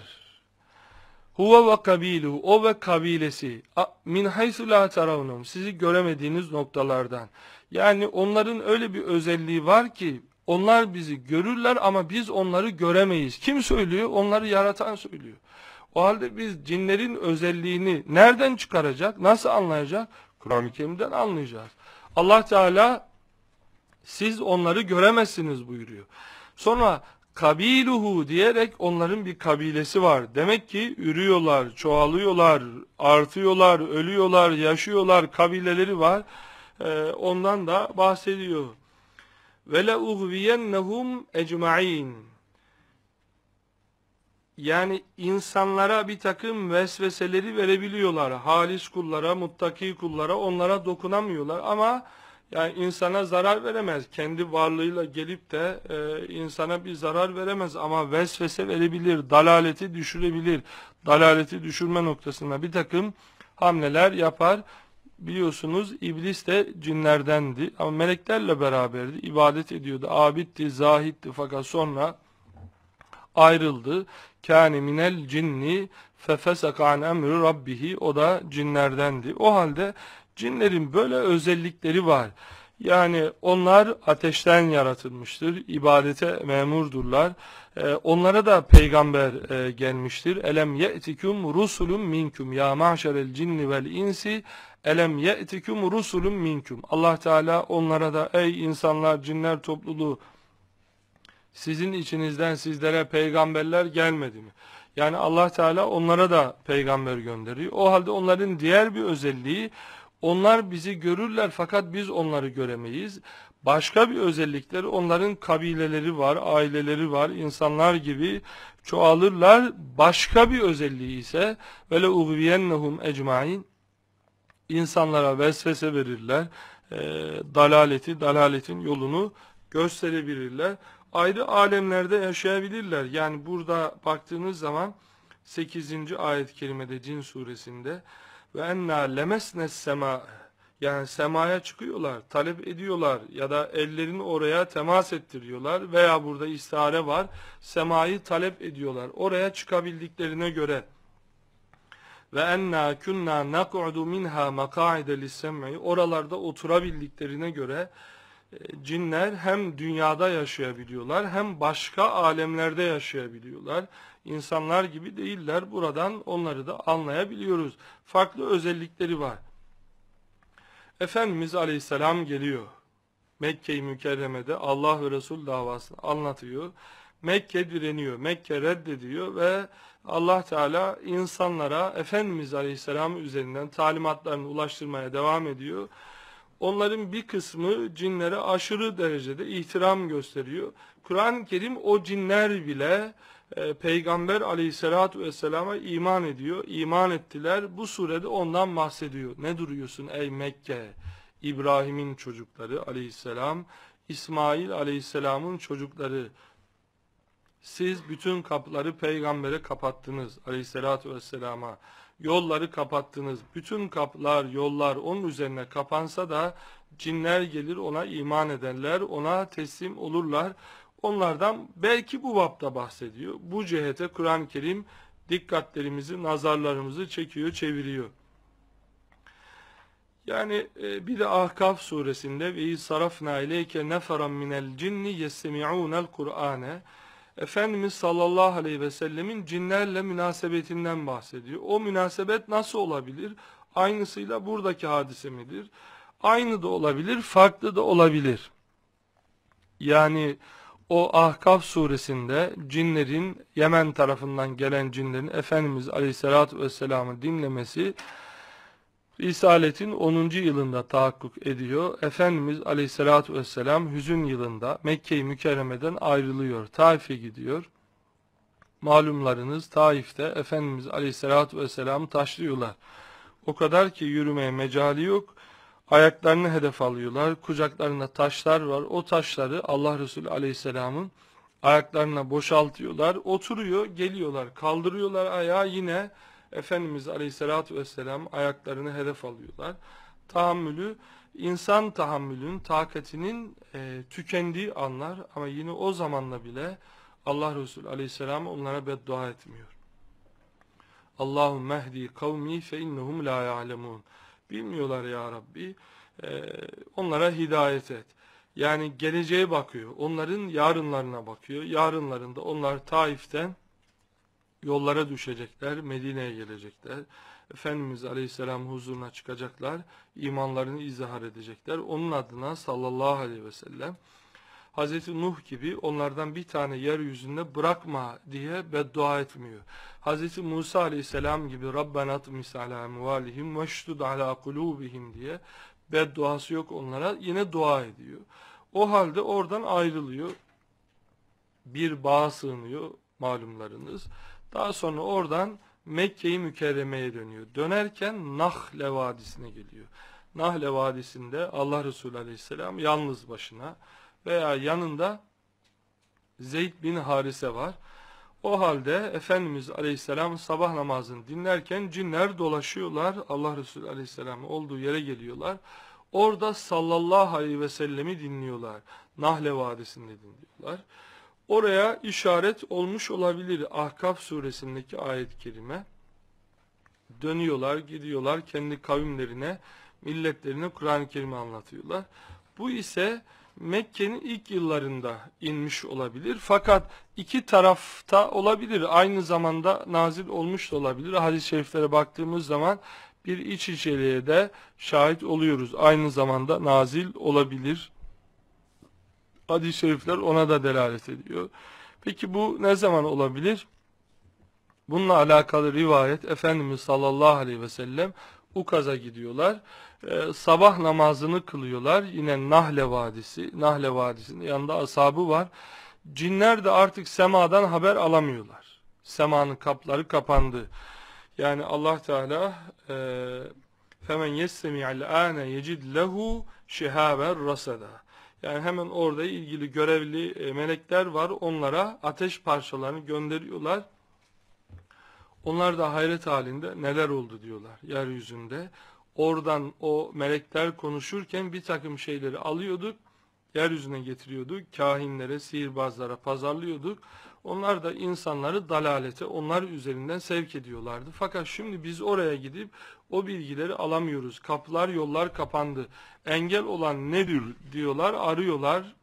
Huwa ve kabiluhu o ve kabilesi min haythu la taravnuhum sizi göremediğiniz noktalardan. Yani onların öyle bir özelliği var ki onlar bizi görürler ama biz onları göremeyiz. Kim söylüyor? Onları yaratan söylüyor. O halde biz cinlerin özelliğini nereden çıkaracak? Nasıl anlayacak? Kur'an-ı Kerim'den anlayacağız. Allah Teala siz onları göremezsiniz buyuruyor. Sonra kabiluhu diyerek onların bir kabilesi var. Demek ki ürüyorlar, çoğalıyorlar, artıyorlar, ölüyorlar, yaşıyorlar, kabileleri var. Ee, ondan da bahsediyor ve le uğviyennehum ecmain. Yani insanlara bir takım vesveseleri verebiliyorlar. Halis kullara, muttaki kullara onlara dokunamıyorlar ama yani insana zarar veremez. Kendi varlığıyla gelip de e, insana bir zarar veremez ama vesvese verebilir, dalaleti düşürebilir. Dalaleti düşürme noktasında bir takım hamleler yapar biliyorsunuz iblis de cinlerdendi ama meleklerle beraberdi, ibadet ediyordu, abitti, zahitti fakat sonra ayrıldı. Kâni minel cinni fefesaka an emri rabbihi o da cinlerdendi. O halde cinlerin böyle özellikleri var. Yani onlar ateşten yaratılmıştır, ibadete memurdurlar. Ee, onlara da peygamber e, gelmiştir. Elem ye'tikum rusulun minkum ya mahşerel cinni vel insi Elem ye'tikum rusulun minkum. Allah Teala onlara da ey insanlar, cinler topluluğu sizin içinizden sizlere peygamberler gelmedi mi? Yani Allah Teala onlara da peygamber gönderiyor. O halde onların diğer bir özelliği onlar bizi görürler fakat biz onları göremeyiz. Başka bir özellikleri onların kabileleri var, aileleri var, insanlar gibi çoğalırlar. Başka bir özelliği ise vele ugviyennehum ecmain insanlara vesvese verirler. E, dalaleti, dalaletin yolunu gösterebilirler. Ayrı alemlerde yaşayabilirler. Yani burada baktığınız zaman 8. ayet-i kerimede Cin suresinde ve enna lemesne sema yani semaya çıkıyorlar, talep ediyorlar ya da ellerini oraya temas ettiriyorlar veya burada istihare var, semayı talep ediyorlar. Oraya çıkabildiklerine göre ve enna kunna nak'udu minha maka'ide lis-sem'i oralarda oturabildiklerine göre e, cinler hem dünyada yaşayabiliyorlar hem başka alemlerde yaşayabiliyorlar. İnsanlar gibi değiller. Buradan onları da anlayabiliyoruz. Farklı özellikleri var. Efendimiz Aleyhisselam geliyor. Mekke-i Mükerreme'de Allah ve Resul davasını anlatıyor. Mekke direniyor, Mekke reddediyor ve Allah Teala insanlara Efendimiz Aleyhisselam üzerinden talimatlarını ulaştırmaya devam ediyor. Onların bir kısmı cinlere aşırı derecede ihtiram gösteriyor. Kur'an-ı Kerim o cinler bile e, Peygamber Aleyhisselatü vesselama iman ediyor. İman ettiler. Bu surede ondan bahsediyor. Ne duruyorsun ey Mekke? İbrahim'in çocukları aleyhisselam, İsmail aleyhisselamın çocukları siz bütün kapıları peygambere kapattınız aleyhissalatü vesselama. Yolları kapattınız. Bütün kapılar, yollar onun üzerine kapansa da cinler gelir ona iman ederler, ona teslim olurlar. Onlardan belki bu vapta bahsediyor. Bu cihete Kur'an-ı Kerim dikkatlerimizi, nazarlarımızı çekiyor, çeviriyor. Yani e, bir de Ahkaf suresinde ve sarafna ileyke neferan minel cinni yestemi'unel Kur'ane Efendimiz sallallahu aleyhi ve sellemin cinlerle münasebetinden bahsediyor. O münasebet nasıl olabilir? Aynısıyla buradaki hadise midir? Aynı da olabilir, farklı da olabilir. Yani o Ahkaf suresinde cinlerin Yemen tarafından gelen cinlerin Efendimiz aleyhissalatü vesselam'ı dinlemesi Risaletin 10. yılında tahakkuk ediyor. Efendimiz aleyhissalatü vesselam hüzün yılında Mekke-i Mükerreme'den ayrılıyor. Taif'e gidiyor. Malumlarınız Taif'te Efendimiz aleyhissalatü vesselam taşlıyorlar. O kadar ki yürümeye mecali yok. Ayaklarını hedef alıyorlar. Kucaklarında taşlar var. O taşları Allah Resulü aleyhisselamın ayaklarına boşaltıyorlar. Oturuyor, geliyorlar, kaldırıyorlar ayağı yine Efendimiz Aleyhisselatü Vesselam ayaklarını hedef alıyorlar. Tahammülü, insan tahammülün, takatinin e, tükendiği anlar ama yine o zamanla bile Allah Resulü Aleyhisselam onlara beddua etmiyor. Allahümme ehdi kavmi fe innehum la ya'lemun. Bilmiyorlar ya Rabbi. E, onlara hidayet et. Yani geleceğe bakıyor. Onların yarınlarına bakıyor. Yarınlarında onlar Taif'ten yollara düşecekler, Medine'ye gelecekler. Efendimiz Aleyhisselam huzuruna çıkacaklar, imanlarını izhar edecekler. Onun adına sallallahu aleyhi ve sellem Hz. Nuh gibi onlardan bir tane yeryüzünde bırakma diye beddua etmiyor. Hazreti Musa aleyhisselam gibi Rabbena tmis ala muvalihim ve ştud ala kulubihim diye bedduası yok onlara yine dua ediyor. O halde oradan ayrılıyor. Bir bağ sığınıyor malumlarınız. Daha sonra oradan Mekke'yi Mükerreme'ye dönüyor. Dönerken Nahle Vadisi'ne geliyor. Nahle Vadisi'nde Allah Resulü Aleyhisselam yalnız başına veya yanında Zeyd bin Harise var. O halde Efendimiz Aleyhisselam sabah namazını dinlerken cinler dolaşıyorlar. Allah Resulü Aleyhisselam olduğu yere geliyorlar. Orada sallallahu aleyhi ve sellemi dinliyorlar. Nahle Vadisi'nde dinliyorlar. Oraya işaret olmuş olabilir Ahkaf suresindeki ayet-i kerime. Dönüyorlar, gidiyorlar kendi kavimlerine, milletlerine Kur'an-ı Kerim'i anlatıyorlar. Bu ise Mekke'nin ilk yıllarında inmiş olabilir. Fakat iki tarafta olabilir. Aynı zamanda nazil olmuş da olabilir. Hadis-i şeriflere baktığımız zaman bir iç içeliğe de şahit oluyoruz. Aynı zamanda nazil olabilir hadis-i şerifler ona da delalet ediyor. Peki bu ne zaman olabilir? Bununla alakalı rivayet Efendimiz sallallahu aleyhi ve sellem Ukaz'a gidiyorlar. Ee, sabah namazını kılıyorlar. Yine Nahle Vadisi. Nahle Vadisi'nin yanında asabı var. Cinler de artık semadan haber alamıyorlar. Semanın kapları kapandı. Yani Allah Teala e, فَمَنْ يَسَّمِعَ الْآنَ يَجِدْ لَهُ شِهَابًا رَسَدًا yani hemen orada ilgili görevli e, melekler var. Onlara ateş parçalarını gönderiyorlar. Onlar da hayret halinde neler oldu diyorlar yeryüzünde. Oradan o melekler konuşurken bir takım şeyleri alıyorduk. Yeryüzüne getiriyorduk. Kahinlere, sihirbazlara pazarlıyorduk. Onlar da insanları dalalete, onlar üzerinden sevk ediyorlardı. Fakat şimdi biz oraya gidip o bilgileri alamıyoruz. Kapılar, yollar kapandı. Engel olan nedir diyorlar, arıyorlar.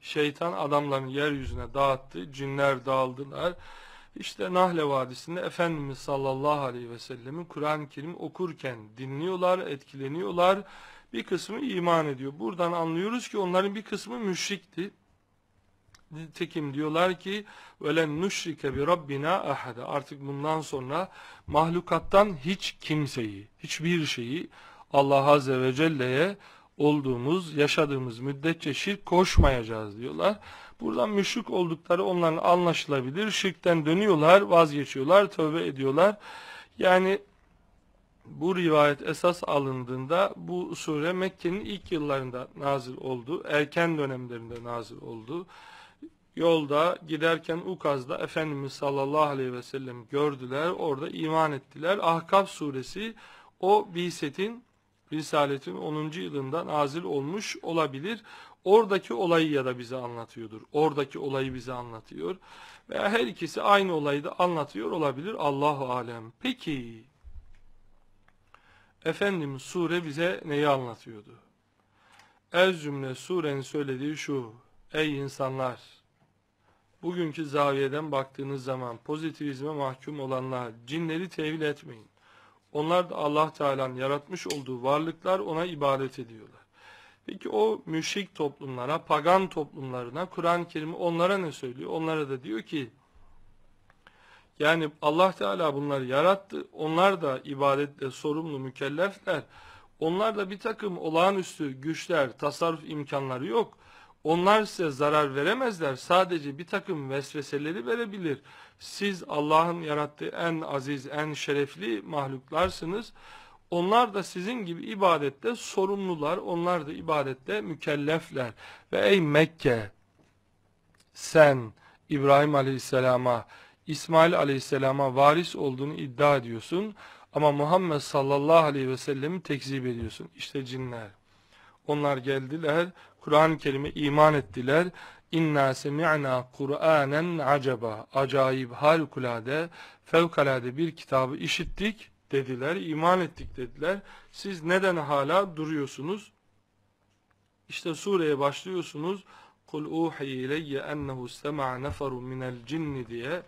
Şeytan adamların yeryüzüne dağıttı, cinler dağıldılar. İşte Nahle Vadisi'nde Efendimiz sallallahu aleyhi ve sellemin Kur'an-ı Kerim okurken dinliyorlar, etkileniyorlar. Bir kısmı iman ediyor. Buradan anlıyoruz ki onların bir kısmı müşrikti. Nitekim diyorlar ki velen nuşrike bi rabbina ahada. Artık bundan sonra mahlukattan hiç kimseyi, hiçbir şeyi Allah azze ve celle'ye olduğumuz, yaşadığımız müddetçe şirk koşmayacağız diyorlar. Buradan müşrik oldukları onların anlaşılabilir. Şirkten dönüyorlar, vazgeçiyorlar, tövbe ediyorlar. Yani bu rivayet esas alındığında bu sure Mekke'nin ilk yıllarında nazil oldu. Erken dönemlerinde nazil oldu. Yolda giderken Ukaz'da Efendimiz sallallahu aleyhi ve sellem gördüler. Orada iman ettiler. Ahkaf suresi o Biset'in Risaletin 10. yılında nazil olmuş olabilir. Oradaki olayı ya da bize anlatıyordur. Oradaki olayı bize anlatıyor. Veya her ikisi aynı olayı da anlatıyor olabilir. Allahu alem. Peki Efendimiz sure bize neyi anlatıyordu? El cümle surenin söylediği şu. Ey insanlar! Bugünkü zaviyeden baktığınız zaman pozitivizme mahkum olanlar, cinleri tevil etmeyin. Onlar da Allah Teala'nın yaratmış olduğu varlıklar ona ibadet ediyorlar. Peki o müşrik toplumlara, pagan toplumlarına Kur'an-ı Kerim onlara ne söylüyor? Onlara da diyor ki yani Allah Teala bunları yarattı. Onlar da ibadetle sorumlu mükellefler. Onlar da bir takım olağanüstü güçler, tasarruf imkanları yok. Onlar size zarar veremezler. Sadece bir takım vesveseleri verebilir. Siz Allah'ın yarattığı en aziz, en şerefli mahluklarsınız. Onlar da sizin gibi ibadette sorumlular. Onlar da ibadette mükellefler. Ve ey Mekke sen İbrahim Aleyhisselam'a, İsmail Aleyhisselam'a varis olduğunu iddia ediyorsun. Ama Muhammed sallallahu aleyhi ve sellemi tekzip ediyorsun. İşte cinler. Onlar geldiler, Kur'an-ı Kerim'e iman ettiler. İnna semi'na Kur'anen acaba. Acayip harikulade, fevkalade bir kitabı işittik dediler. iman ettik dediler. Siz neden hala duruyorsunuz? İşte sureye başlıyorsunuz. Kul uhiye ileyye ennehu sema'a neferun minel cinni diye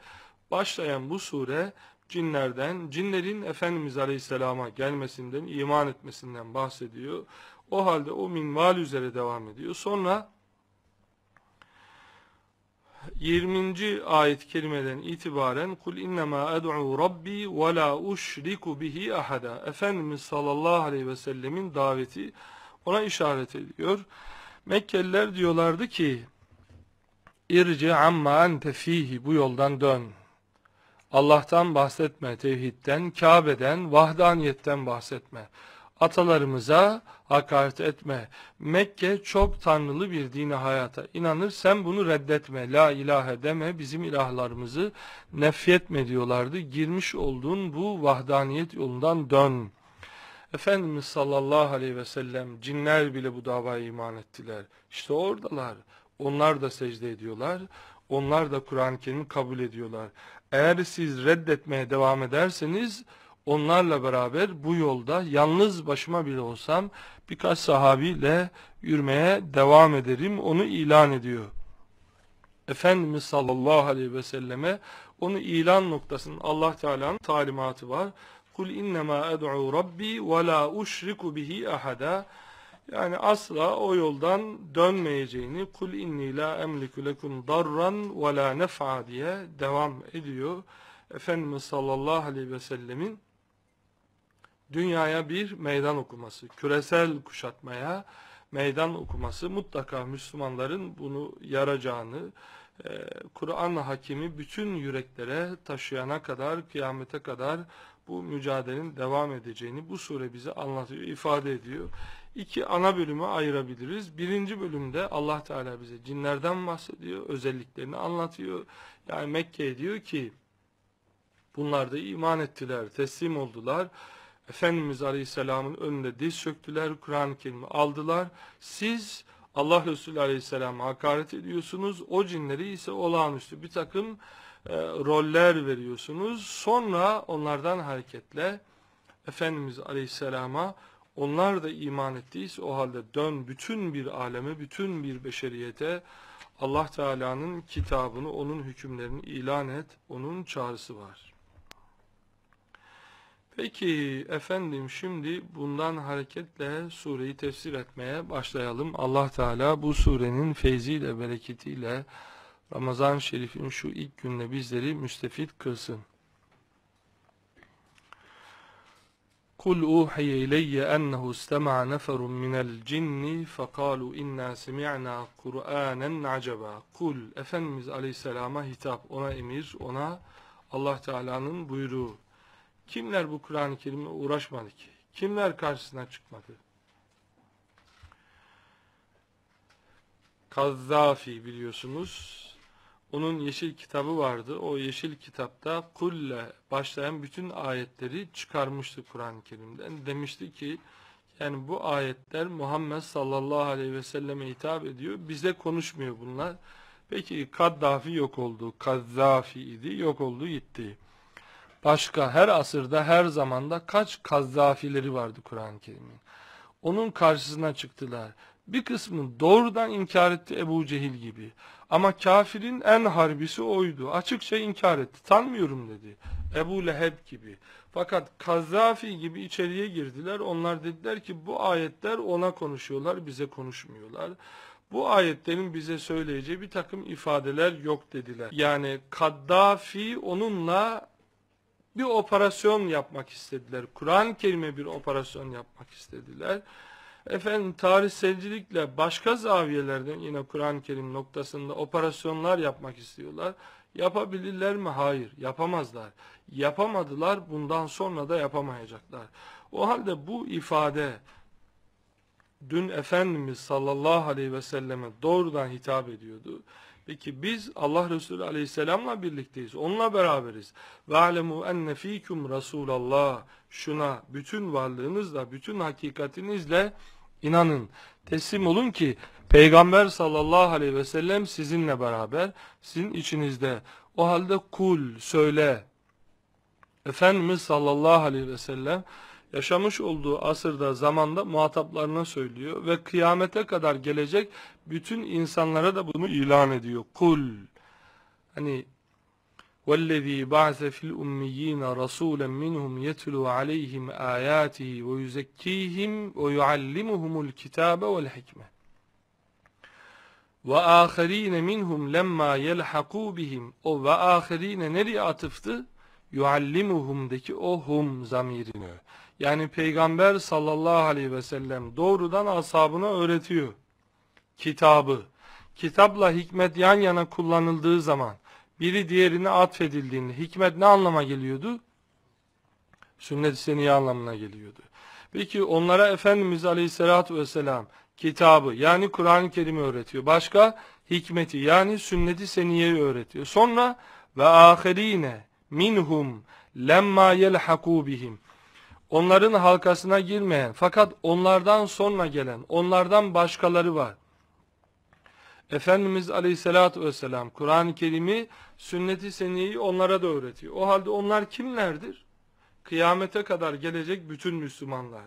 başlayan bu sure cinlerden, cinlerin Efendimiz Aleyhisselam'a gelmesinden, iman etmesinden bahsediyor. O halde o minval üzere devam ediyor. Sonra 20. ayet kelimeden itibaren kul innema ed'u rabbi ve la uşriku bihi ahada. Efendimiz sallallahu aleyhi ve sellemin daveti ona işaret ediyor. Mekkeliler diyorlardı ki irci amma ente fihi bu yoldan dön. Allah'tan bahsetme, tevhidden, Kabe'den, vahdaniyetten bahsetme atalarımıza hakaret etme. Mekke çok tanrılı bir dini hayata inanır. Sen bunu reddetme. La ilahe deme. Bizim ilahlarımızı nefyetme diyorlardı. Girmiş olduğun bu vahdaniyet yolundan dön. Efendimiz sallallahu aleyhi ve sellem cinler bile bu davaya iman ettiler. İşte oradalar. Onlar da secde ediyorlar. Onlar da Kur'an-ı Kerim'i kabul ediyorlar. Eğer siz reddetmeye devam ederseniz onlarla beraber bu yolda yalnız başıma bile olsam birkaç sahabiyle yürümeye devam ederim onu ilan ediyor. Efendimiz sallallahu aleyhi ve selleme onu ilan noktasının Allah Teala'nın talimatı var. Kul innema ed'u rabbi ve la uşriku bihi ahada. Yani asla o yoldan dönmeyeceğini kul inni la emliku lekum darran ve la nef'a diye devam ediyor. Efendimiz sallallahu aleyhi ve sellemin dünyaya bir meydan okuması, küresel kuşatmaya meydan okuması mutlaka Müslümanların bunu yaracağını, e, Kur'an hakimi bütün yüreklere taşıyana kadar, kıyamete kadar bu mücadelenin devam edeceğini bu sure bize anlatıyor, ifade ediyor. İki ana bölümü ayırabiliriz. Birinci bölümde Allah Teala bize cinlerden bahsediyor, özelliklerini anlatıyor. Yani Mekke'ye diyor ki, bunlar da iman ettiler, teslim oldular. Efendimiz Aleyhisselam'ın önünde diz söktüler, Kur'an-ı Kerim'i aldılar. Siz Allah Resulü Aleyhisselam'a hakaret ediyorsunuz, o cinleri ise olağanüstü bir takım e, roller veriyorsunuz. Sonra onlardan hareketle Efendimiz Aleyhisselam'a onlar da iman ettiyse o halde dön bütün bir aleme, bütün bir beşeriyete Allah Teala'nın kitabını, onun hükümlerini ilan et, onun çağrısı var. Peki efendim şimdi bundan hareketle sureyi tefsir etmeye başlayalım. Allah Teala bu surenin feyziyle, bereketiyle Ramazan-ı Şerif'in şu ilk günde bizleri müstefit kılsın. قل أوحي إلي أنه استمع نفر من الجن فقالوا إنا سمعنا قرآنا عجبا Kul Efendimiz Aleyhisselam'a hitap ona emir ona Allah Teala'nın buyruğu Kimler bu Kur'an-ı Kerim'le uğraşmadı ki? Kimler karşısına çıkmadı? Kazzafi biliyorsunuz. Onun yeşil kitabı vardı. O yeşil kitapta kulle başlayan bütün ayetleri çıkarmıştı Kur'an-ı Kerim'den. Demişti ki yani bu ayetler Muhammed sallallahu aleyhi ve selleme hitap ediyor. Bize konuşmuyor bunlar. Peki Kaddafi yok oldu. Kazzafi idi. Yok oldu gitti. Başka her asırda her zamanda kaç kazzafileri vardı Kur'an-ı Kerim'in. Onun karşısına çıktılar. Bir kısmını doğrudan inkar etti Ebu Cehil gibi. Ama kafirin en harbisi oydu. Açıkça inkar etti. Tanmıyorum dedi. Ebu Leheb gibi. Fakat Kazzafi gibi içeriye girdiler. Onlar dediler ki bu ayetler ona konuşuyorlar, bize konuşmuyorlar. Bu ayetlerin bize söyleyeceği bir takım ifadeler yok dediler. Yani Kaddafi onunla bir operasyon yapmak istediler. Kur'an-ı Kerim'e bir operasyon yapmak istediler. Efendim tarihselcilikle başka zaviyelerden yine Kur'an-ı Kerim noktasında operasyonlar yapmak istiyorlar. Yapabilirler mi? Hayır. Yapamazlar. Yapamadılar. Bundan sonra da yapamayacaklar. O halde bu ifade dün Efendimiz sallallahu aleyhi ve selleme doğrudan hitap ediyordu. Peki biz Allah Resulü Aleyhisselam'la birlikteyiz. Onunla beraberiz. Ve alemu enne fikum Resulallah. Şuna bütün varlığınızla, bütün hakikatinizle inanın. Teslim olun ki Peygamber sallallahu aleyhi ve sellem sizinle beraber, sizin içinizde. O halde kul söyle. Efendimiz sallallahu aleyhi ve sellem yaşamış olduğu asırda zamanda muhataplarına söylüyor ve kıyamete kadar gelecek bütün insanlara da bunu ilan ediyor. Kul hani وَالَّذ۪ي بَعْثَ فِي الْاُمِّيِّينَ رَسُولًا مِّنْهُمْ يَتْلُوا عَلَيْهِمْ آيَاتِهِ وَيُزَكِّيهِمْ وَيُعَلِّمُهُمُ الْكِتَابَ وَالْحِكْمَةِ ve مِنْهُمْ لَمَّا lemma بِهِمْ bihim o ve ahirine nereye atıftı? Yuallimuhum'daki o hum zamirine. Yani Peygamber sallallahu aleyhi ve sellem doğrudan ashabına öğretiyor. Kitabı. Kitapla hikmet yan yana kullanıldığı zaman biri diğerine atfedildiğinde hikmet ne anlama geliyordu? Sünnet-i seniye anlamına geliyordu. Peki onlara Efendimiz aleyhissalatü vesselam kitabı yani Kur'an-ı Kerim'i öğretiyor. Başka hikmeti yani sünneti seniyeyi öğretiyor. Sonra ve ahirine minhum lemma yelhaku bihim. Onların halkasına girmeyen fakat onlardan sonra gelen, onlardan başkaları var. Efendimiz Aleyhisselatü Vesselam Kur'an-ı Kerim'i sünnet-i seniyeyi onlara da öğretiyor. O halde onlar kimlerdir? Kıyamete kadar gelecek bütün Müslümanlar.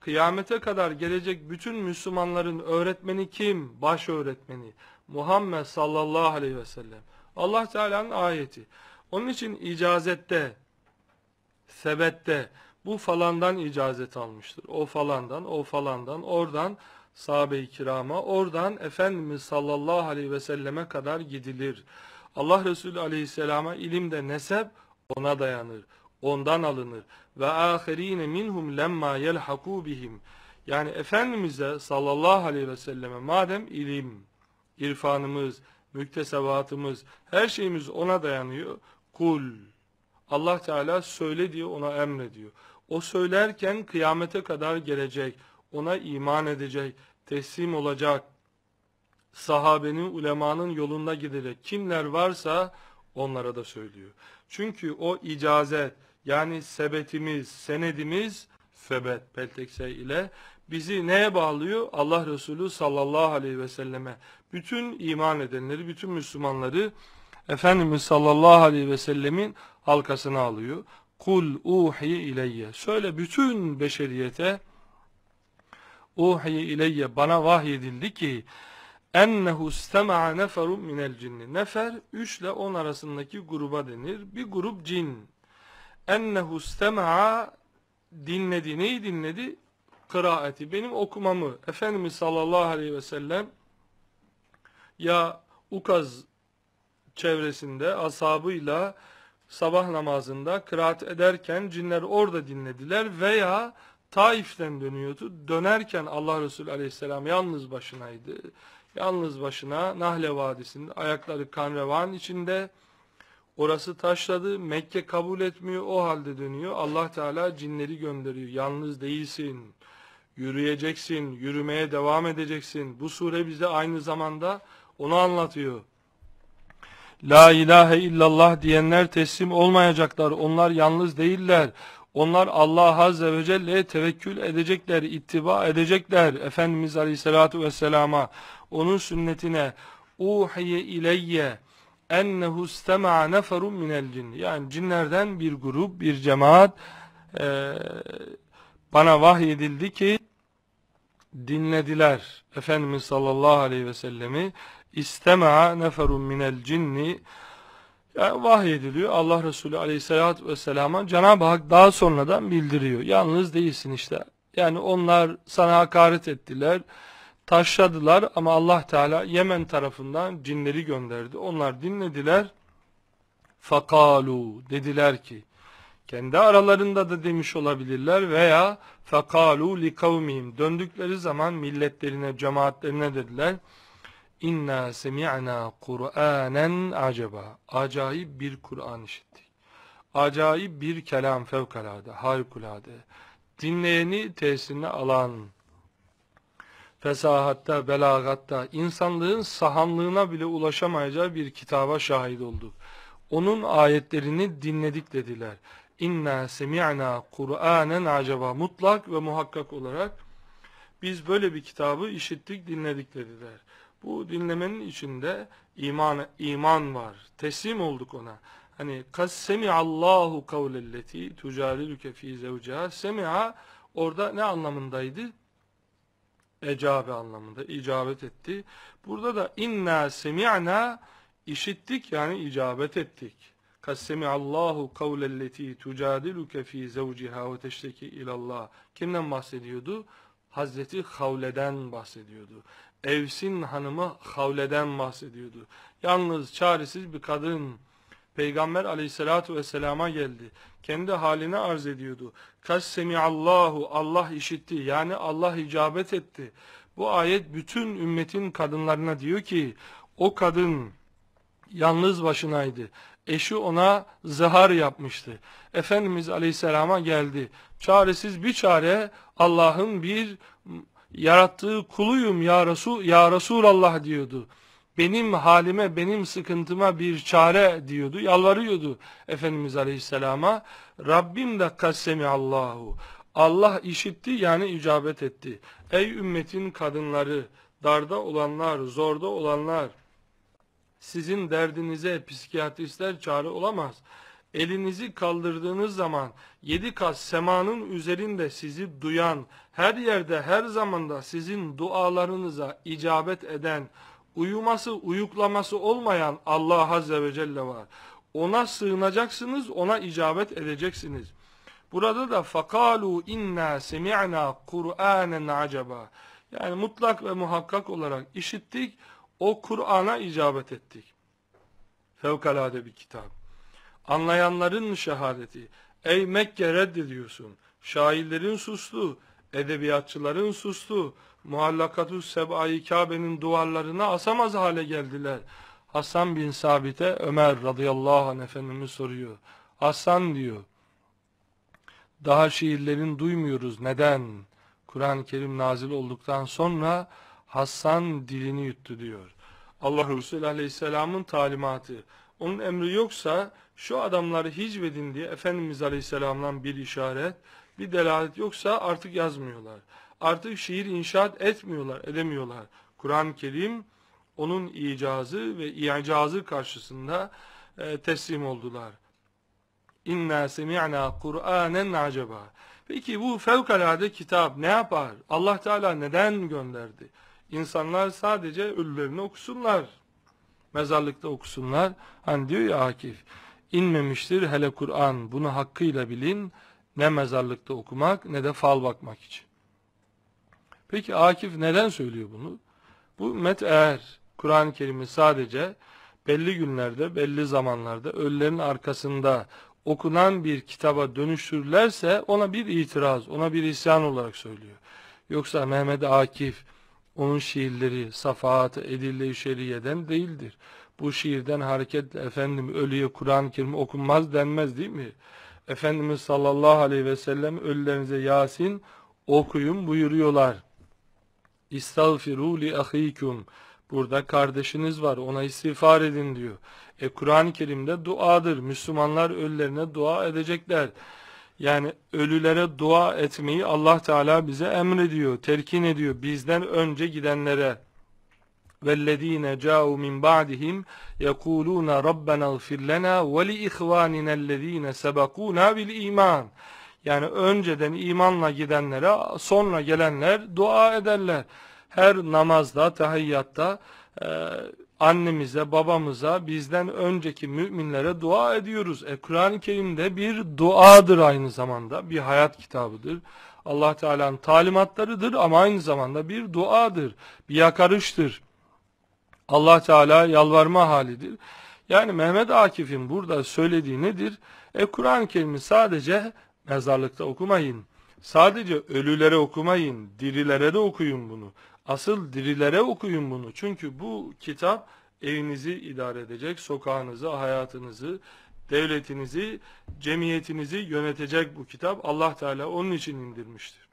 Kıyamete kadar gelecek bütün Müslümanların öğretmeni kim? Baş öğretmeni. Muhammed sallallahu aleyhi ve sellem. Allah Teala'nın ayeti. Onun için icazette, sebette, bu falandan icazet almıştır. O falandan, o falandan, oradan sahabe-i kirama, oradan Efendimiz sallallahu aleyhi ve selleme kadar gidilir. Allah Resulü aleyhisselama ilim de nesep ona dayanır. Ondan alınır. Ve ahirine minhum lemma yelhaku bihim. Yani Efendimiz'e sallallahu aleyhi ve selleme madem ilim, irfanımız, müktesebatımız, her şeyimiz ona dayanıyor. Kul. Allah Teala söyle diye ona emrediyor. O söylerken kıyamete kadar gelecek, ona iman edecek, teslim olacak. Sahabenin, ulemanın yolunda gidecek. Kimler varsa onlara da söylüyor. Çünkü o icazet yani sebetimiz, senedimiz febet peltekse ile bizi neye bağlıyor? Allah Resulü sallallahu aleyhi ve selleme. Bütün iman edenleri, bütün Müslümanları Efendimiz sallallahu aleyhi ve sellemin halkasına alıyor. Kul uhiye ileyye. Söyle bütün beşeriyete uhiye ileyye bana vahyedildi ki ennehu istema'a neferun minel cinni. Nefer 3 ile 10 arasındaki gruba denir. Bir grup cin. Ennehu istema'a dinledi. Neyi dinledi? Kıraati. Benim okumamı. Efendimiz sallallahu aleyhi ve sellem ya Ukaz çevresinde ashabıyla sabah namazında kıraat ederken cinler orada dinlediler veya Taif'ten dönüyordu. Dönerken Allah Resulü aleyhisselam yalnız başınaydı. Yalnız başına Nahle Vadisi'nde ayakları kan içinde orası taşladı. Mekke kabul etmiyor o halde dönüyor. Allah Teala cinleri gönderiyor. Yalnız değilsin. Yürüyeceksin, yürümeye devam edeceksin. Bu sure bize aynı zamanda onu anlatıyor. La ilahe illallah diyenler teslim olmayacaklar. Onlar yalnız değiller. Onlar Allah Azze ve Celle'ye tevekkül edecekler, ittiba edecekler. Efendimiz Aleyhisselatü Vesselam'a, onun sünnetine, uhiye ileyye ennehu istema'a neferun minel cin. Yani cinlerden bir grup, bir cemaat e, bana vahyedildi ki dinlediler Efendimiz sallallahu aleyhi ve sellemi İstema'a neferun minel cinni yani vahyediliyor. Allah Resulü aleyhissalatü vesselama Cenab-ı Hak daha sonradan bildiriyor. Yalnız değilsin işte. Yani onlar sana hakaret ettiler, taşladılar ama Allah Teala Yemen tarafından cinleri gönderdi. Onlar dinlediler. Fakalu dediler ki kendi aralarında da demiş olabilirler veya fakalu li kavmihim döndükleri zaman milletlerine, cemaatlerine dediler. İnna semi'na Kur'anen acaba. Acayip bir Kur'an işittik. Acayip bir kelam fevkalade, harikulade. Dinleyeni tesirine alan, fesahatta, belagatta, insanlığın sahanlığına bile ulaşamayacağı bir kitaba şahit olduk. Onun ayetlerini dinledik dediler. İnna semi'na Kur'anen acaba mutlak ve muhakkak olarak biz böyle bir kitabı işittik dinledik dediler. Bu dinlemenin içinde iman iman var. Teslim olduk ona. Hani kas semi Allahu kavlelleti tucadiluke fi zevciha. Semi'a orada ne anlamındaydı? Ecabe anlamında icabet etti. Burada da inna semi'na işittik yani icabet ettik. Kas semi Allahu kavlelleti tucadiluke fi zevciha ve teşteki ilallah. Kimden bahsediyordu? Hazreti Havle'den bahsediyordu. Evsin hanımı Havle'den bahsediyordu. Yalnız çaresiz bir kadın Peygamber aleyhissalatu vesselama geldi. Kendi halini arz ediyordu. Kaç semiallahu Allah işitti yani Allah icabet etti. Bu ayet bütün ümmetin kadınlarına diyor ki o kadın yalnız başınaydı. Eşi ona zihar yapmıştı. Efendimiz aleyhisselama geldi. Çaresiz bir çare Allah'ın bir yarattığı kuluyum ya Resul ya Resulallah diyordu. Benim halime, benim sıkıntıma bir çare diyordu. Yalvarıyordu Efendimiz Aleyhisselam'a. Rabbim de kassemi Allahu. Allah işitti yani icabet etti. Ey ümmetin kadınları, darda olanlar, zorda olanlar, sizin derdinize psikiyatristler çare olamaz. Elinizi kaldırdığınız zaman yedi kat semanın üzerinde sizi duyan, her yerde her zamanda sizin dualarınıza icabet eden, uyuması uyuklaması olmayan Allah Azze ve Celle var. Ona sığınacaksınız, ona icabet edeceksiniz. Burada da fakalu inna semi'na Kur'anen acaba. Yani mutlak ve muhakkak olarak işittik, o Kur'an'a icabet ettik. Fevkalade bir kitap. Anlayanların şehadeti. Ey Mekke reddediyorsun. Şairlerin suslu, Edebiyatçıların sustu. Muallakatü Seba'yı Kabe'nin duvarlarına asamaz hale geldiler. Hasan bin Sabit'e Ömer radıyallahu anh Efendimiz soruyor. Hasan diyor. Daha şiirlerin duymuyoruz. Neden? Kur'an-ı Kerim nazil olduktan sonra Hasan dilini yuttu diyor. Allah Resulü aleyhisselamın talimatı onun emri yoksa şu adamları hicvedin diye Efendimiz Aleyhisselam'dan bir işaret, bir delalet yoksa artık yazmıyorlar. Artık şiir inşaat etmiyorlar, edemiyorlar. Kur'an-ı Kerim onun icazı ve icazı karşısında e, teslim oldular. İnna semi'na Kur'anen acaba. Peki bu fevkalade kitap ne yapar? Allah Teala neden gönderdi? İnsanlar sadece ölülerini okusunlar mezarlıkta okusunlar. Hani diyor ya Akif, inmemiştir hele Kur'an bunu hakkıyla bilin ne mezarlıkta okumak ne de fal bakmak için. Peki Akif neden söylüyor bunu? Bu met eğer Kur'an-ı Kerim'i sadece belli günlerde, belli zamanlarda ölülerin arkasında okunan bir kitaba dönüştürürlerse ona bir itiraz, ona bir isyan olarak söylüyor. Yoksa Mehmet Akif onun şiirleri safahat edille şeriyeden değildir. Bu şiirden hareket efendim ölüye Kur'an-ı Kerim okunmaz denmez değil mi? Efendimiz sallallahu aleyhi ve sellem ölülerinize Yasin okuyun buyuruyorlar. İstağfiru li ahikum. Burada kardeşiniz var ona istiğfar edin diyor. E Kur'an-ı Kerim'de duadır. Müslümanlar ölülerine dua edecekler. Yani ölülere dua etmeyi Allah Teala bize emrediyor, terkin ediyor. Bizden önce gidenlere. وَالَّذ۪ينَ جَاءُوا مِنْ بَعْدِهِمْ يَقُولُونَ رَبَّنَا اغْفِرْ لَنَا وَلِإِخْوَانِنَا الَّذ۪ينَ سَبَقُونَا بِالْا۪يمَانِ Yani önceden imanla gidenlere, sonra gelenler dua ederler. Her namazda, tahiyyatta, e, annemize, babamıza, bizden önceki müminlere dua ediyoruz. E, Kur'an-ı Kerim'de bir duadır aynı zamanda, bir hayat kitabıdır. Allah Teala'nın talimatlarıdır ama aynı zamanda bir duadır, bir yakarıştır. Allah Teala yalvarma halidir. Yani Mehmet Akif'in burada söylediği nedir? E Kur'an-ı Kerim'i sadece mezarlıkta okumayın. Sadece ölülere okumayın, dirilere de okuyun bunu. Asıl dirilere okuyun bunu. Çünkü bu kitap evinizi idare edecek, sokağınızı, hayatınızı, devletinizi, cemiyetinizi yönetecek bu kitap. Allah Teala onun için indirmiştir.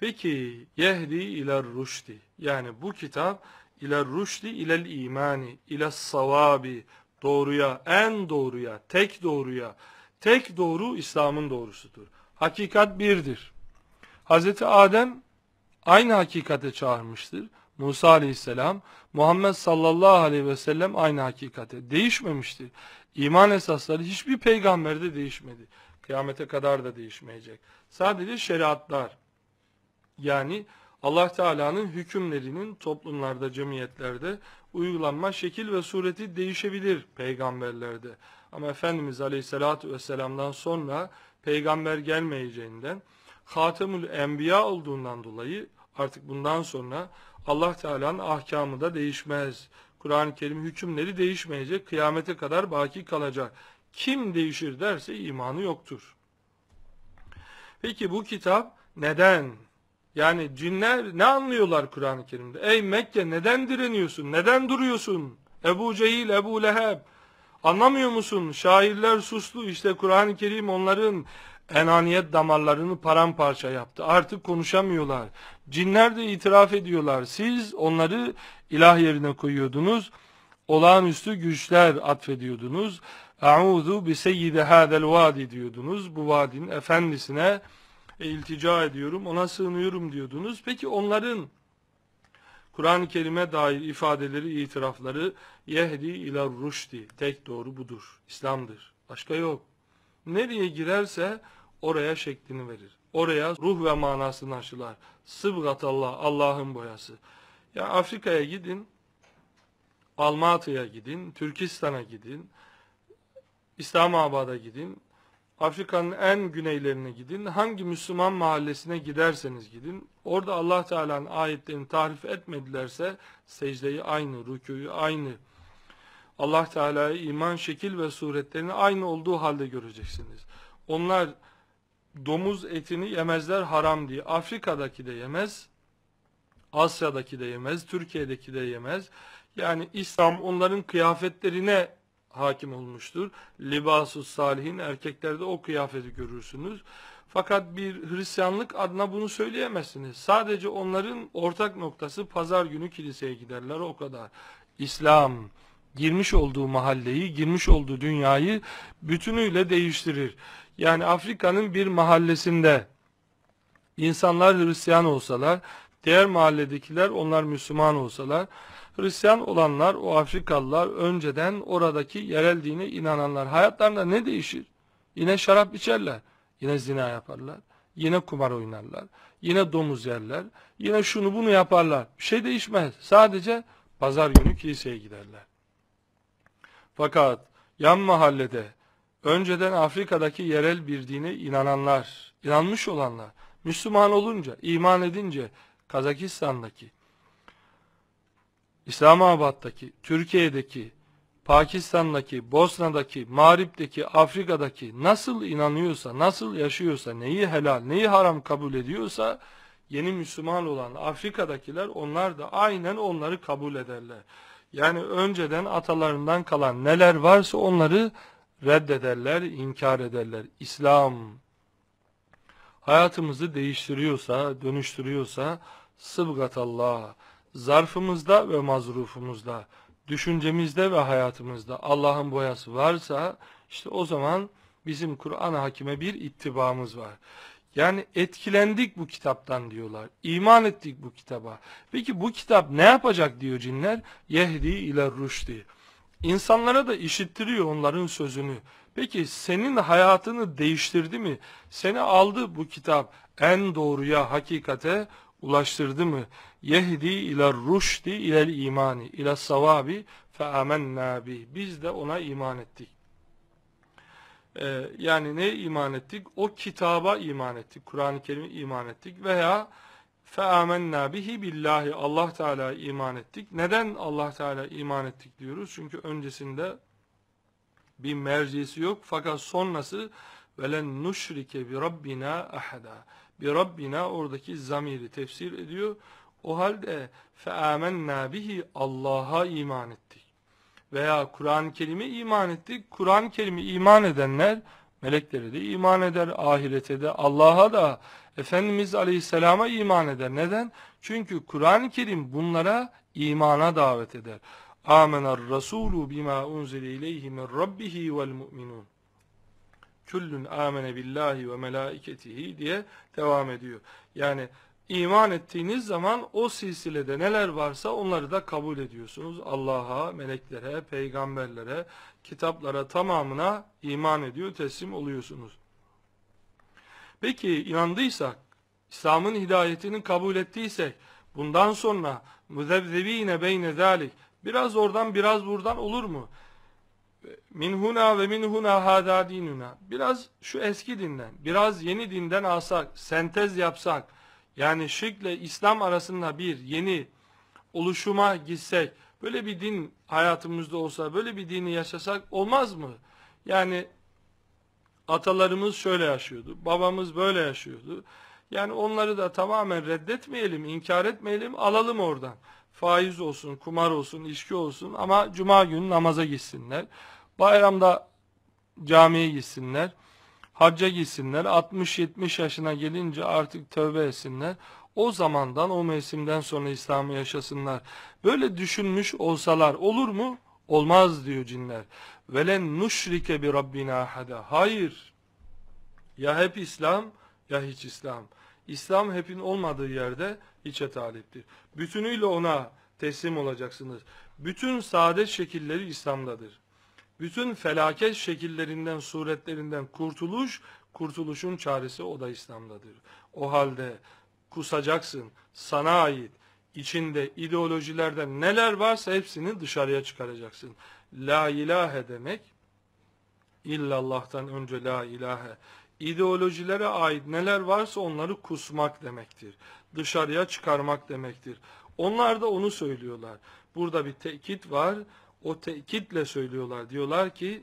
Peki yehdi iler rüşdi. Yani bu kitap iler rüşdi ilel imani, ile savabi, doğruya, en doğruya, tek doğruya. Tek doğru İslam'ın doğrusudur. Hakikat birdir. Hazreti Adem aynı hakikate çağırmıştır. Musa aleyhisselam, Muhammed sallallahu aleyhi ve sellem aynı hakikate değişmemiştir. İman esasları hiçbir peygamberde değişmedi. Kıyamete kadar da değişmeyecek. Sadece şeriatlar yani Allah Teala'nın hükümlerinin toplumlarda, cemiyetlerde uygulanma şekil ve sureti değişebilir peygamberlerde. Ama Efendimiz Aleyhisselatü Vesselam'dan sonra peygamber gelmeyeceğinden, Hatemül Enbiya olduğundan dolayı Artık bundan sonra Allah Teala'nın ahkamı da değişmez. Kur'an-ı Kerim hükümleri değişmeyecek, kıyamete kadar baki kalacak. Kim değişir derse imanı yoktur. Peki bu kitap neden? Yani cinler ne anlıyorlar Kur'an-ı Kerim'de? Ey Mekke neden direniyorsun? Neden duruyorsun? Ebu Cehil, Ebu Leheb. Anlamıyor musun? Şairler suslu. İşte Kur'an-ı Kerim onların enaniyet damarlarını paramparça yaptı. Artık konuşamıyorlar. Cinler de itiraf ediyorlar. Siz onları ilah yerine koyuyordunuz. Olağanüstü güçler atfediyordunuz. Eûzu bi seyyidi hâzel vadi diyordunuz. Bu vadin efendisine e, iltica ediyorum, ona sığınıyorum diyordunuz. Peki onların Kur'an-ı Kerim'e dair ifadeleri, itirafları yehdi ila rüşdi. Tek doğru budur. İslam'dır. Başka yok. Nereye girerse oraya şeklini verir. Oraya ruh ve manasını aşılar. Sıbgat Allah, Allah'ın boyası. Ya yani Afrika'ya gidin, Almatı'ya gidin, Türkistan'a gidin, İslamabad'a gidin, Afrika'nın en güneylerine gidin, hangi Müslüman mahallesine giderseniz gidin, orada Allah Teala'nın ayetlerini tarif etmedilerse secdeyi aynı, rükûyu aynı, Allah Teala'ya iman şekil ve suretlerini aynı olduğu halde göreceksiniz. Onlar domuz etini yemezler haram diye. Afrika'daki de yemez, Asya'daki de yemez, Türkiye'deki de yemez. Yani İslam onların kıyafetlerine hakim olmuştur. Libasus salihin erkeklerde o kıyafeti görürsünüz. Fakat bir Hristiyanlık adına bunu söyleyemezsiniz. Sadece onların ortak noktası pazar günü kiliseye giderler o kadar. İslam girmiş olduğu mahalleyi, girmiş olduğu dünyayı bütünüyle değiştirir yani Afrika'nın bir mahallesinde insanlar Hristiyan olsalar, diğer mahalledekiler onlar Müslüman olsalar, Hristiyan olanlar, o Afrikalılar önceden oradaki yerel dine inananlar hayatlarında ne değişir? Yine şarap içerler, yine zina yaparlar, yine kumar oynarlar, yine domuz yerler, yine şunu bunu yaparlar. Bir şey değişmez. Sadece pazar günü kiliseye giderler. Fakat yan mahallede önceden Afrika'daki yerel bir dine inananlar, inanmış olanlar, Müslüman olunca, iman edince Kazakistan'daki, İslamabad'daki, Türkiye'deki, Pakistan'daki, Bosna'daki, Mağrip'teki, Afrika'daki nasıl inanıyorsa, nasıl yaşıyorsa, neyi helal, neyi haram kabul ediyorsa yeni Müslüman olan Afrika'dakiler onlar da aynen onları kabul ederler. Yani önceden atalarından kalan neler varsa onları reddederler, inkar ederler. İslam hayatımızı değiştiriyorsa, dönüştürüyorsa sıbgatallah zarfımızda ve mazrufumuzda, düşüncemizde ve hayatımızda Allah'ın boyası varsa işte o zaman bizim Kur'an-ı Hakim'e bir ittibamız var. Yani etkilendik bu kitaptan diyorlar. İman ettik bu kitaba. Peki bu kitap ne yapacak diyor cinler? Yehdi ile rüşdi. İnsanlara da işittiriyor onların sözünü. Peki senin hayatını değiştirdi mi? Seni aldı bu kitap en doğruya, hakikate ulaştırdı mı? Yehdi ila rüşdi ilel imani ila savabi fe amennâ bih. Biz de ona iman ettik. Ee, yani ne iman ettik? O kitaba iman ettik. Kur'an-ı Kerim'e iman ettik veya فَاَمَنَّا bihi billahi Allah Teala iman ettik. Neden Allah Teala iman ettik diyoruz? Çünkü öncesinde bir mercisi yok fakat sonrası velen nuşrike bi rabbina ahada. Bi rabbina oradaki zamiri tefsir ediyor. O halde feamennâ bihi Allah'a iman ettik. Veya Kur'an-ı Kerim'e iman ettik. Kur'an-ı Kerim'e iman edenler meleklere de iman eder, ahirete de, Allah'a da, Efendimiz Aleyhisselam'a iman eder. Neden? Çünkü Kur'an-ı Kerim bunlara imana davet eder. Amener Resulü bima unzile ileyhi min rabbihi vel mu'minun. Küllün amene billahi ve melaiketihi diye devam ediyor. Yani iman ettiğiniz zaman o silsilede neler varsa onları da kabul ediyorsunuz. Allah'a, meleklere, peygamberlere, kitaplara tamamına iman ediyor, teslim oluyorsunuz. Peki inandıysak, İslam'ın hidayetini kabul ettiysek, bundan sonra müzebzebine beyne zalik, biraz oradan biraz buradan olur mu? minhuna ve minhuna hada dinuna. Biraz şu eski dinden, biraz yeni dinden alsak, sentez yapsak, yani şirkle İslam arasında bir yeni oluşuma gitsek, böyle bir din hayatımızda olsa, böyle bir dini yaşasak olmaz mı? Yani Atalarımız şöyle yaşıyordu, babamız böyle yaşıyordu. Yani onları da tamamen reddetmeyelim, inkar etmeyelim, alalım oradan. Faiz olsun, kumar olsun, içki olsun ama cuma günü namaza gitsinler. Bayramda camiye gitsinler, hacca gitsinler, 60-70 yaşına gelince artık tövbe etsinler. O zamandan, o mevsimden sonra İslam'ı yaşasınlar. Böyle düşünmüş olsalar olur mu? Olmaz diyor cinler. Velen nuşrike bi rabbina hada. Hayır. Ya hep İslam ya hiç İslam. İslam hepin olmadığı yerde hiçe taliptir. Bütünüyle ona teslim olacaksınız. Bütün saadet şekilleri İslam'dadır. Bütün felaket şekillerinden, suretlerinden kurtuluş, kurtuluşun çaresi o da İslam'dadır. O halde kusacaksın, sana ait, içinde ideolojilerde neler varsa hepsini dışarıya çıkaracaksın. La ilahe demek illallah'tan önce la ilahe. İdeolojilere ait neler varsa onları kusmak demektir. Dışarıya çıkarmak demektir. Onlar da onu söylüyorlar. Burada bir tekit var. O tekitle söylüyorlar. Diyorlar ki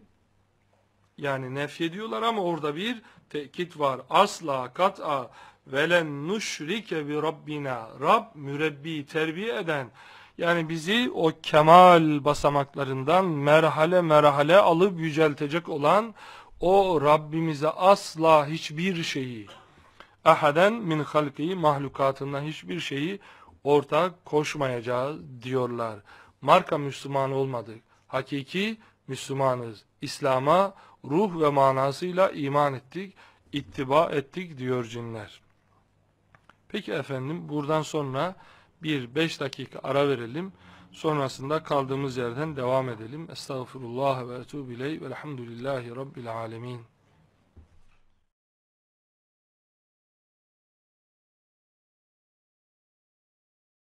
yani nefyediyorlar ama orada bir tekit var. Asla, kat'a, velen nuşrike bi rabbina Rab mürebbi terbiye eden yani bizi o kemal basamaklarından merhale merhale alıp yüceltecek olan o Rabbimize asla hiçbir şeyi ahaden min halkiyi mahlukatından hiçbir şeyi ortak koşmayacağız diyorlar. Marka Müslüman olmadık. Hakiki Müslümanız. İslam'a ruh ve manasıyla iman ettik, ittiba ettik diyor cinler. Peki efendim buradan sonra bir beş dakika ara verelim. Sonrasında kaldığımız yerden devam edelim. Estağfurullah ve etûbileyh velhamdülillahi rabbil alemin.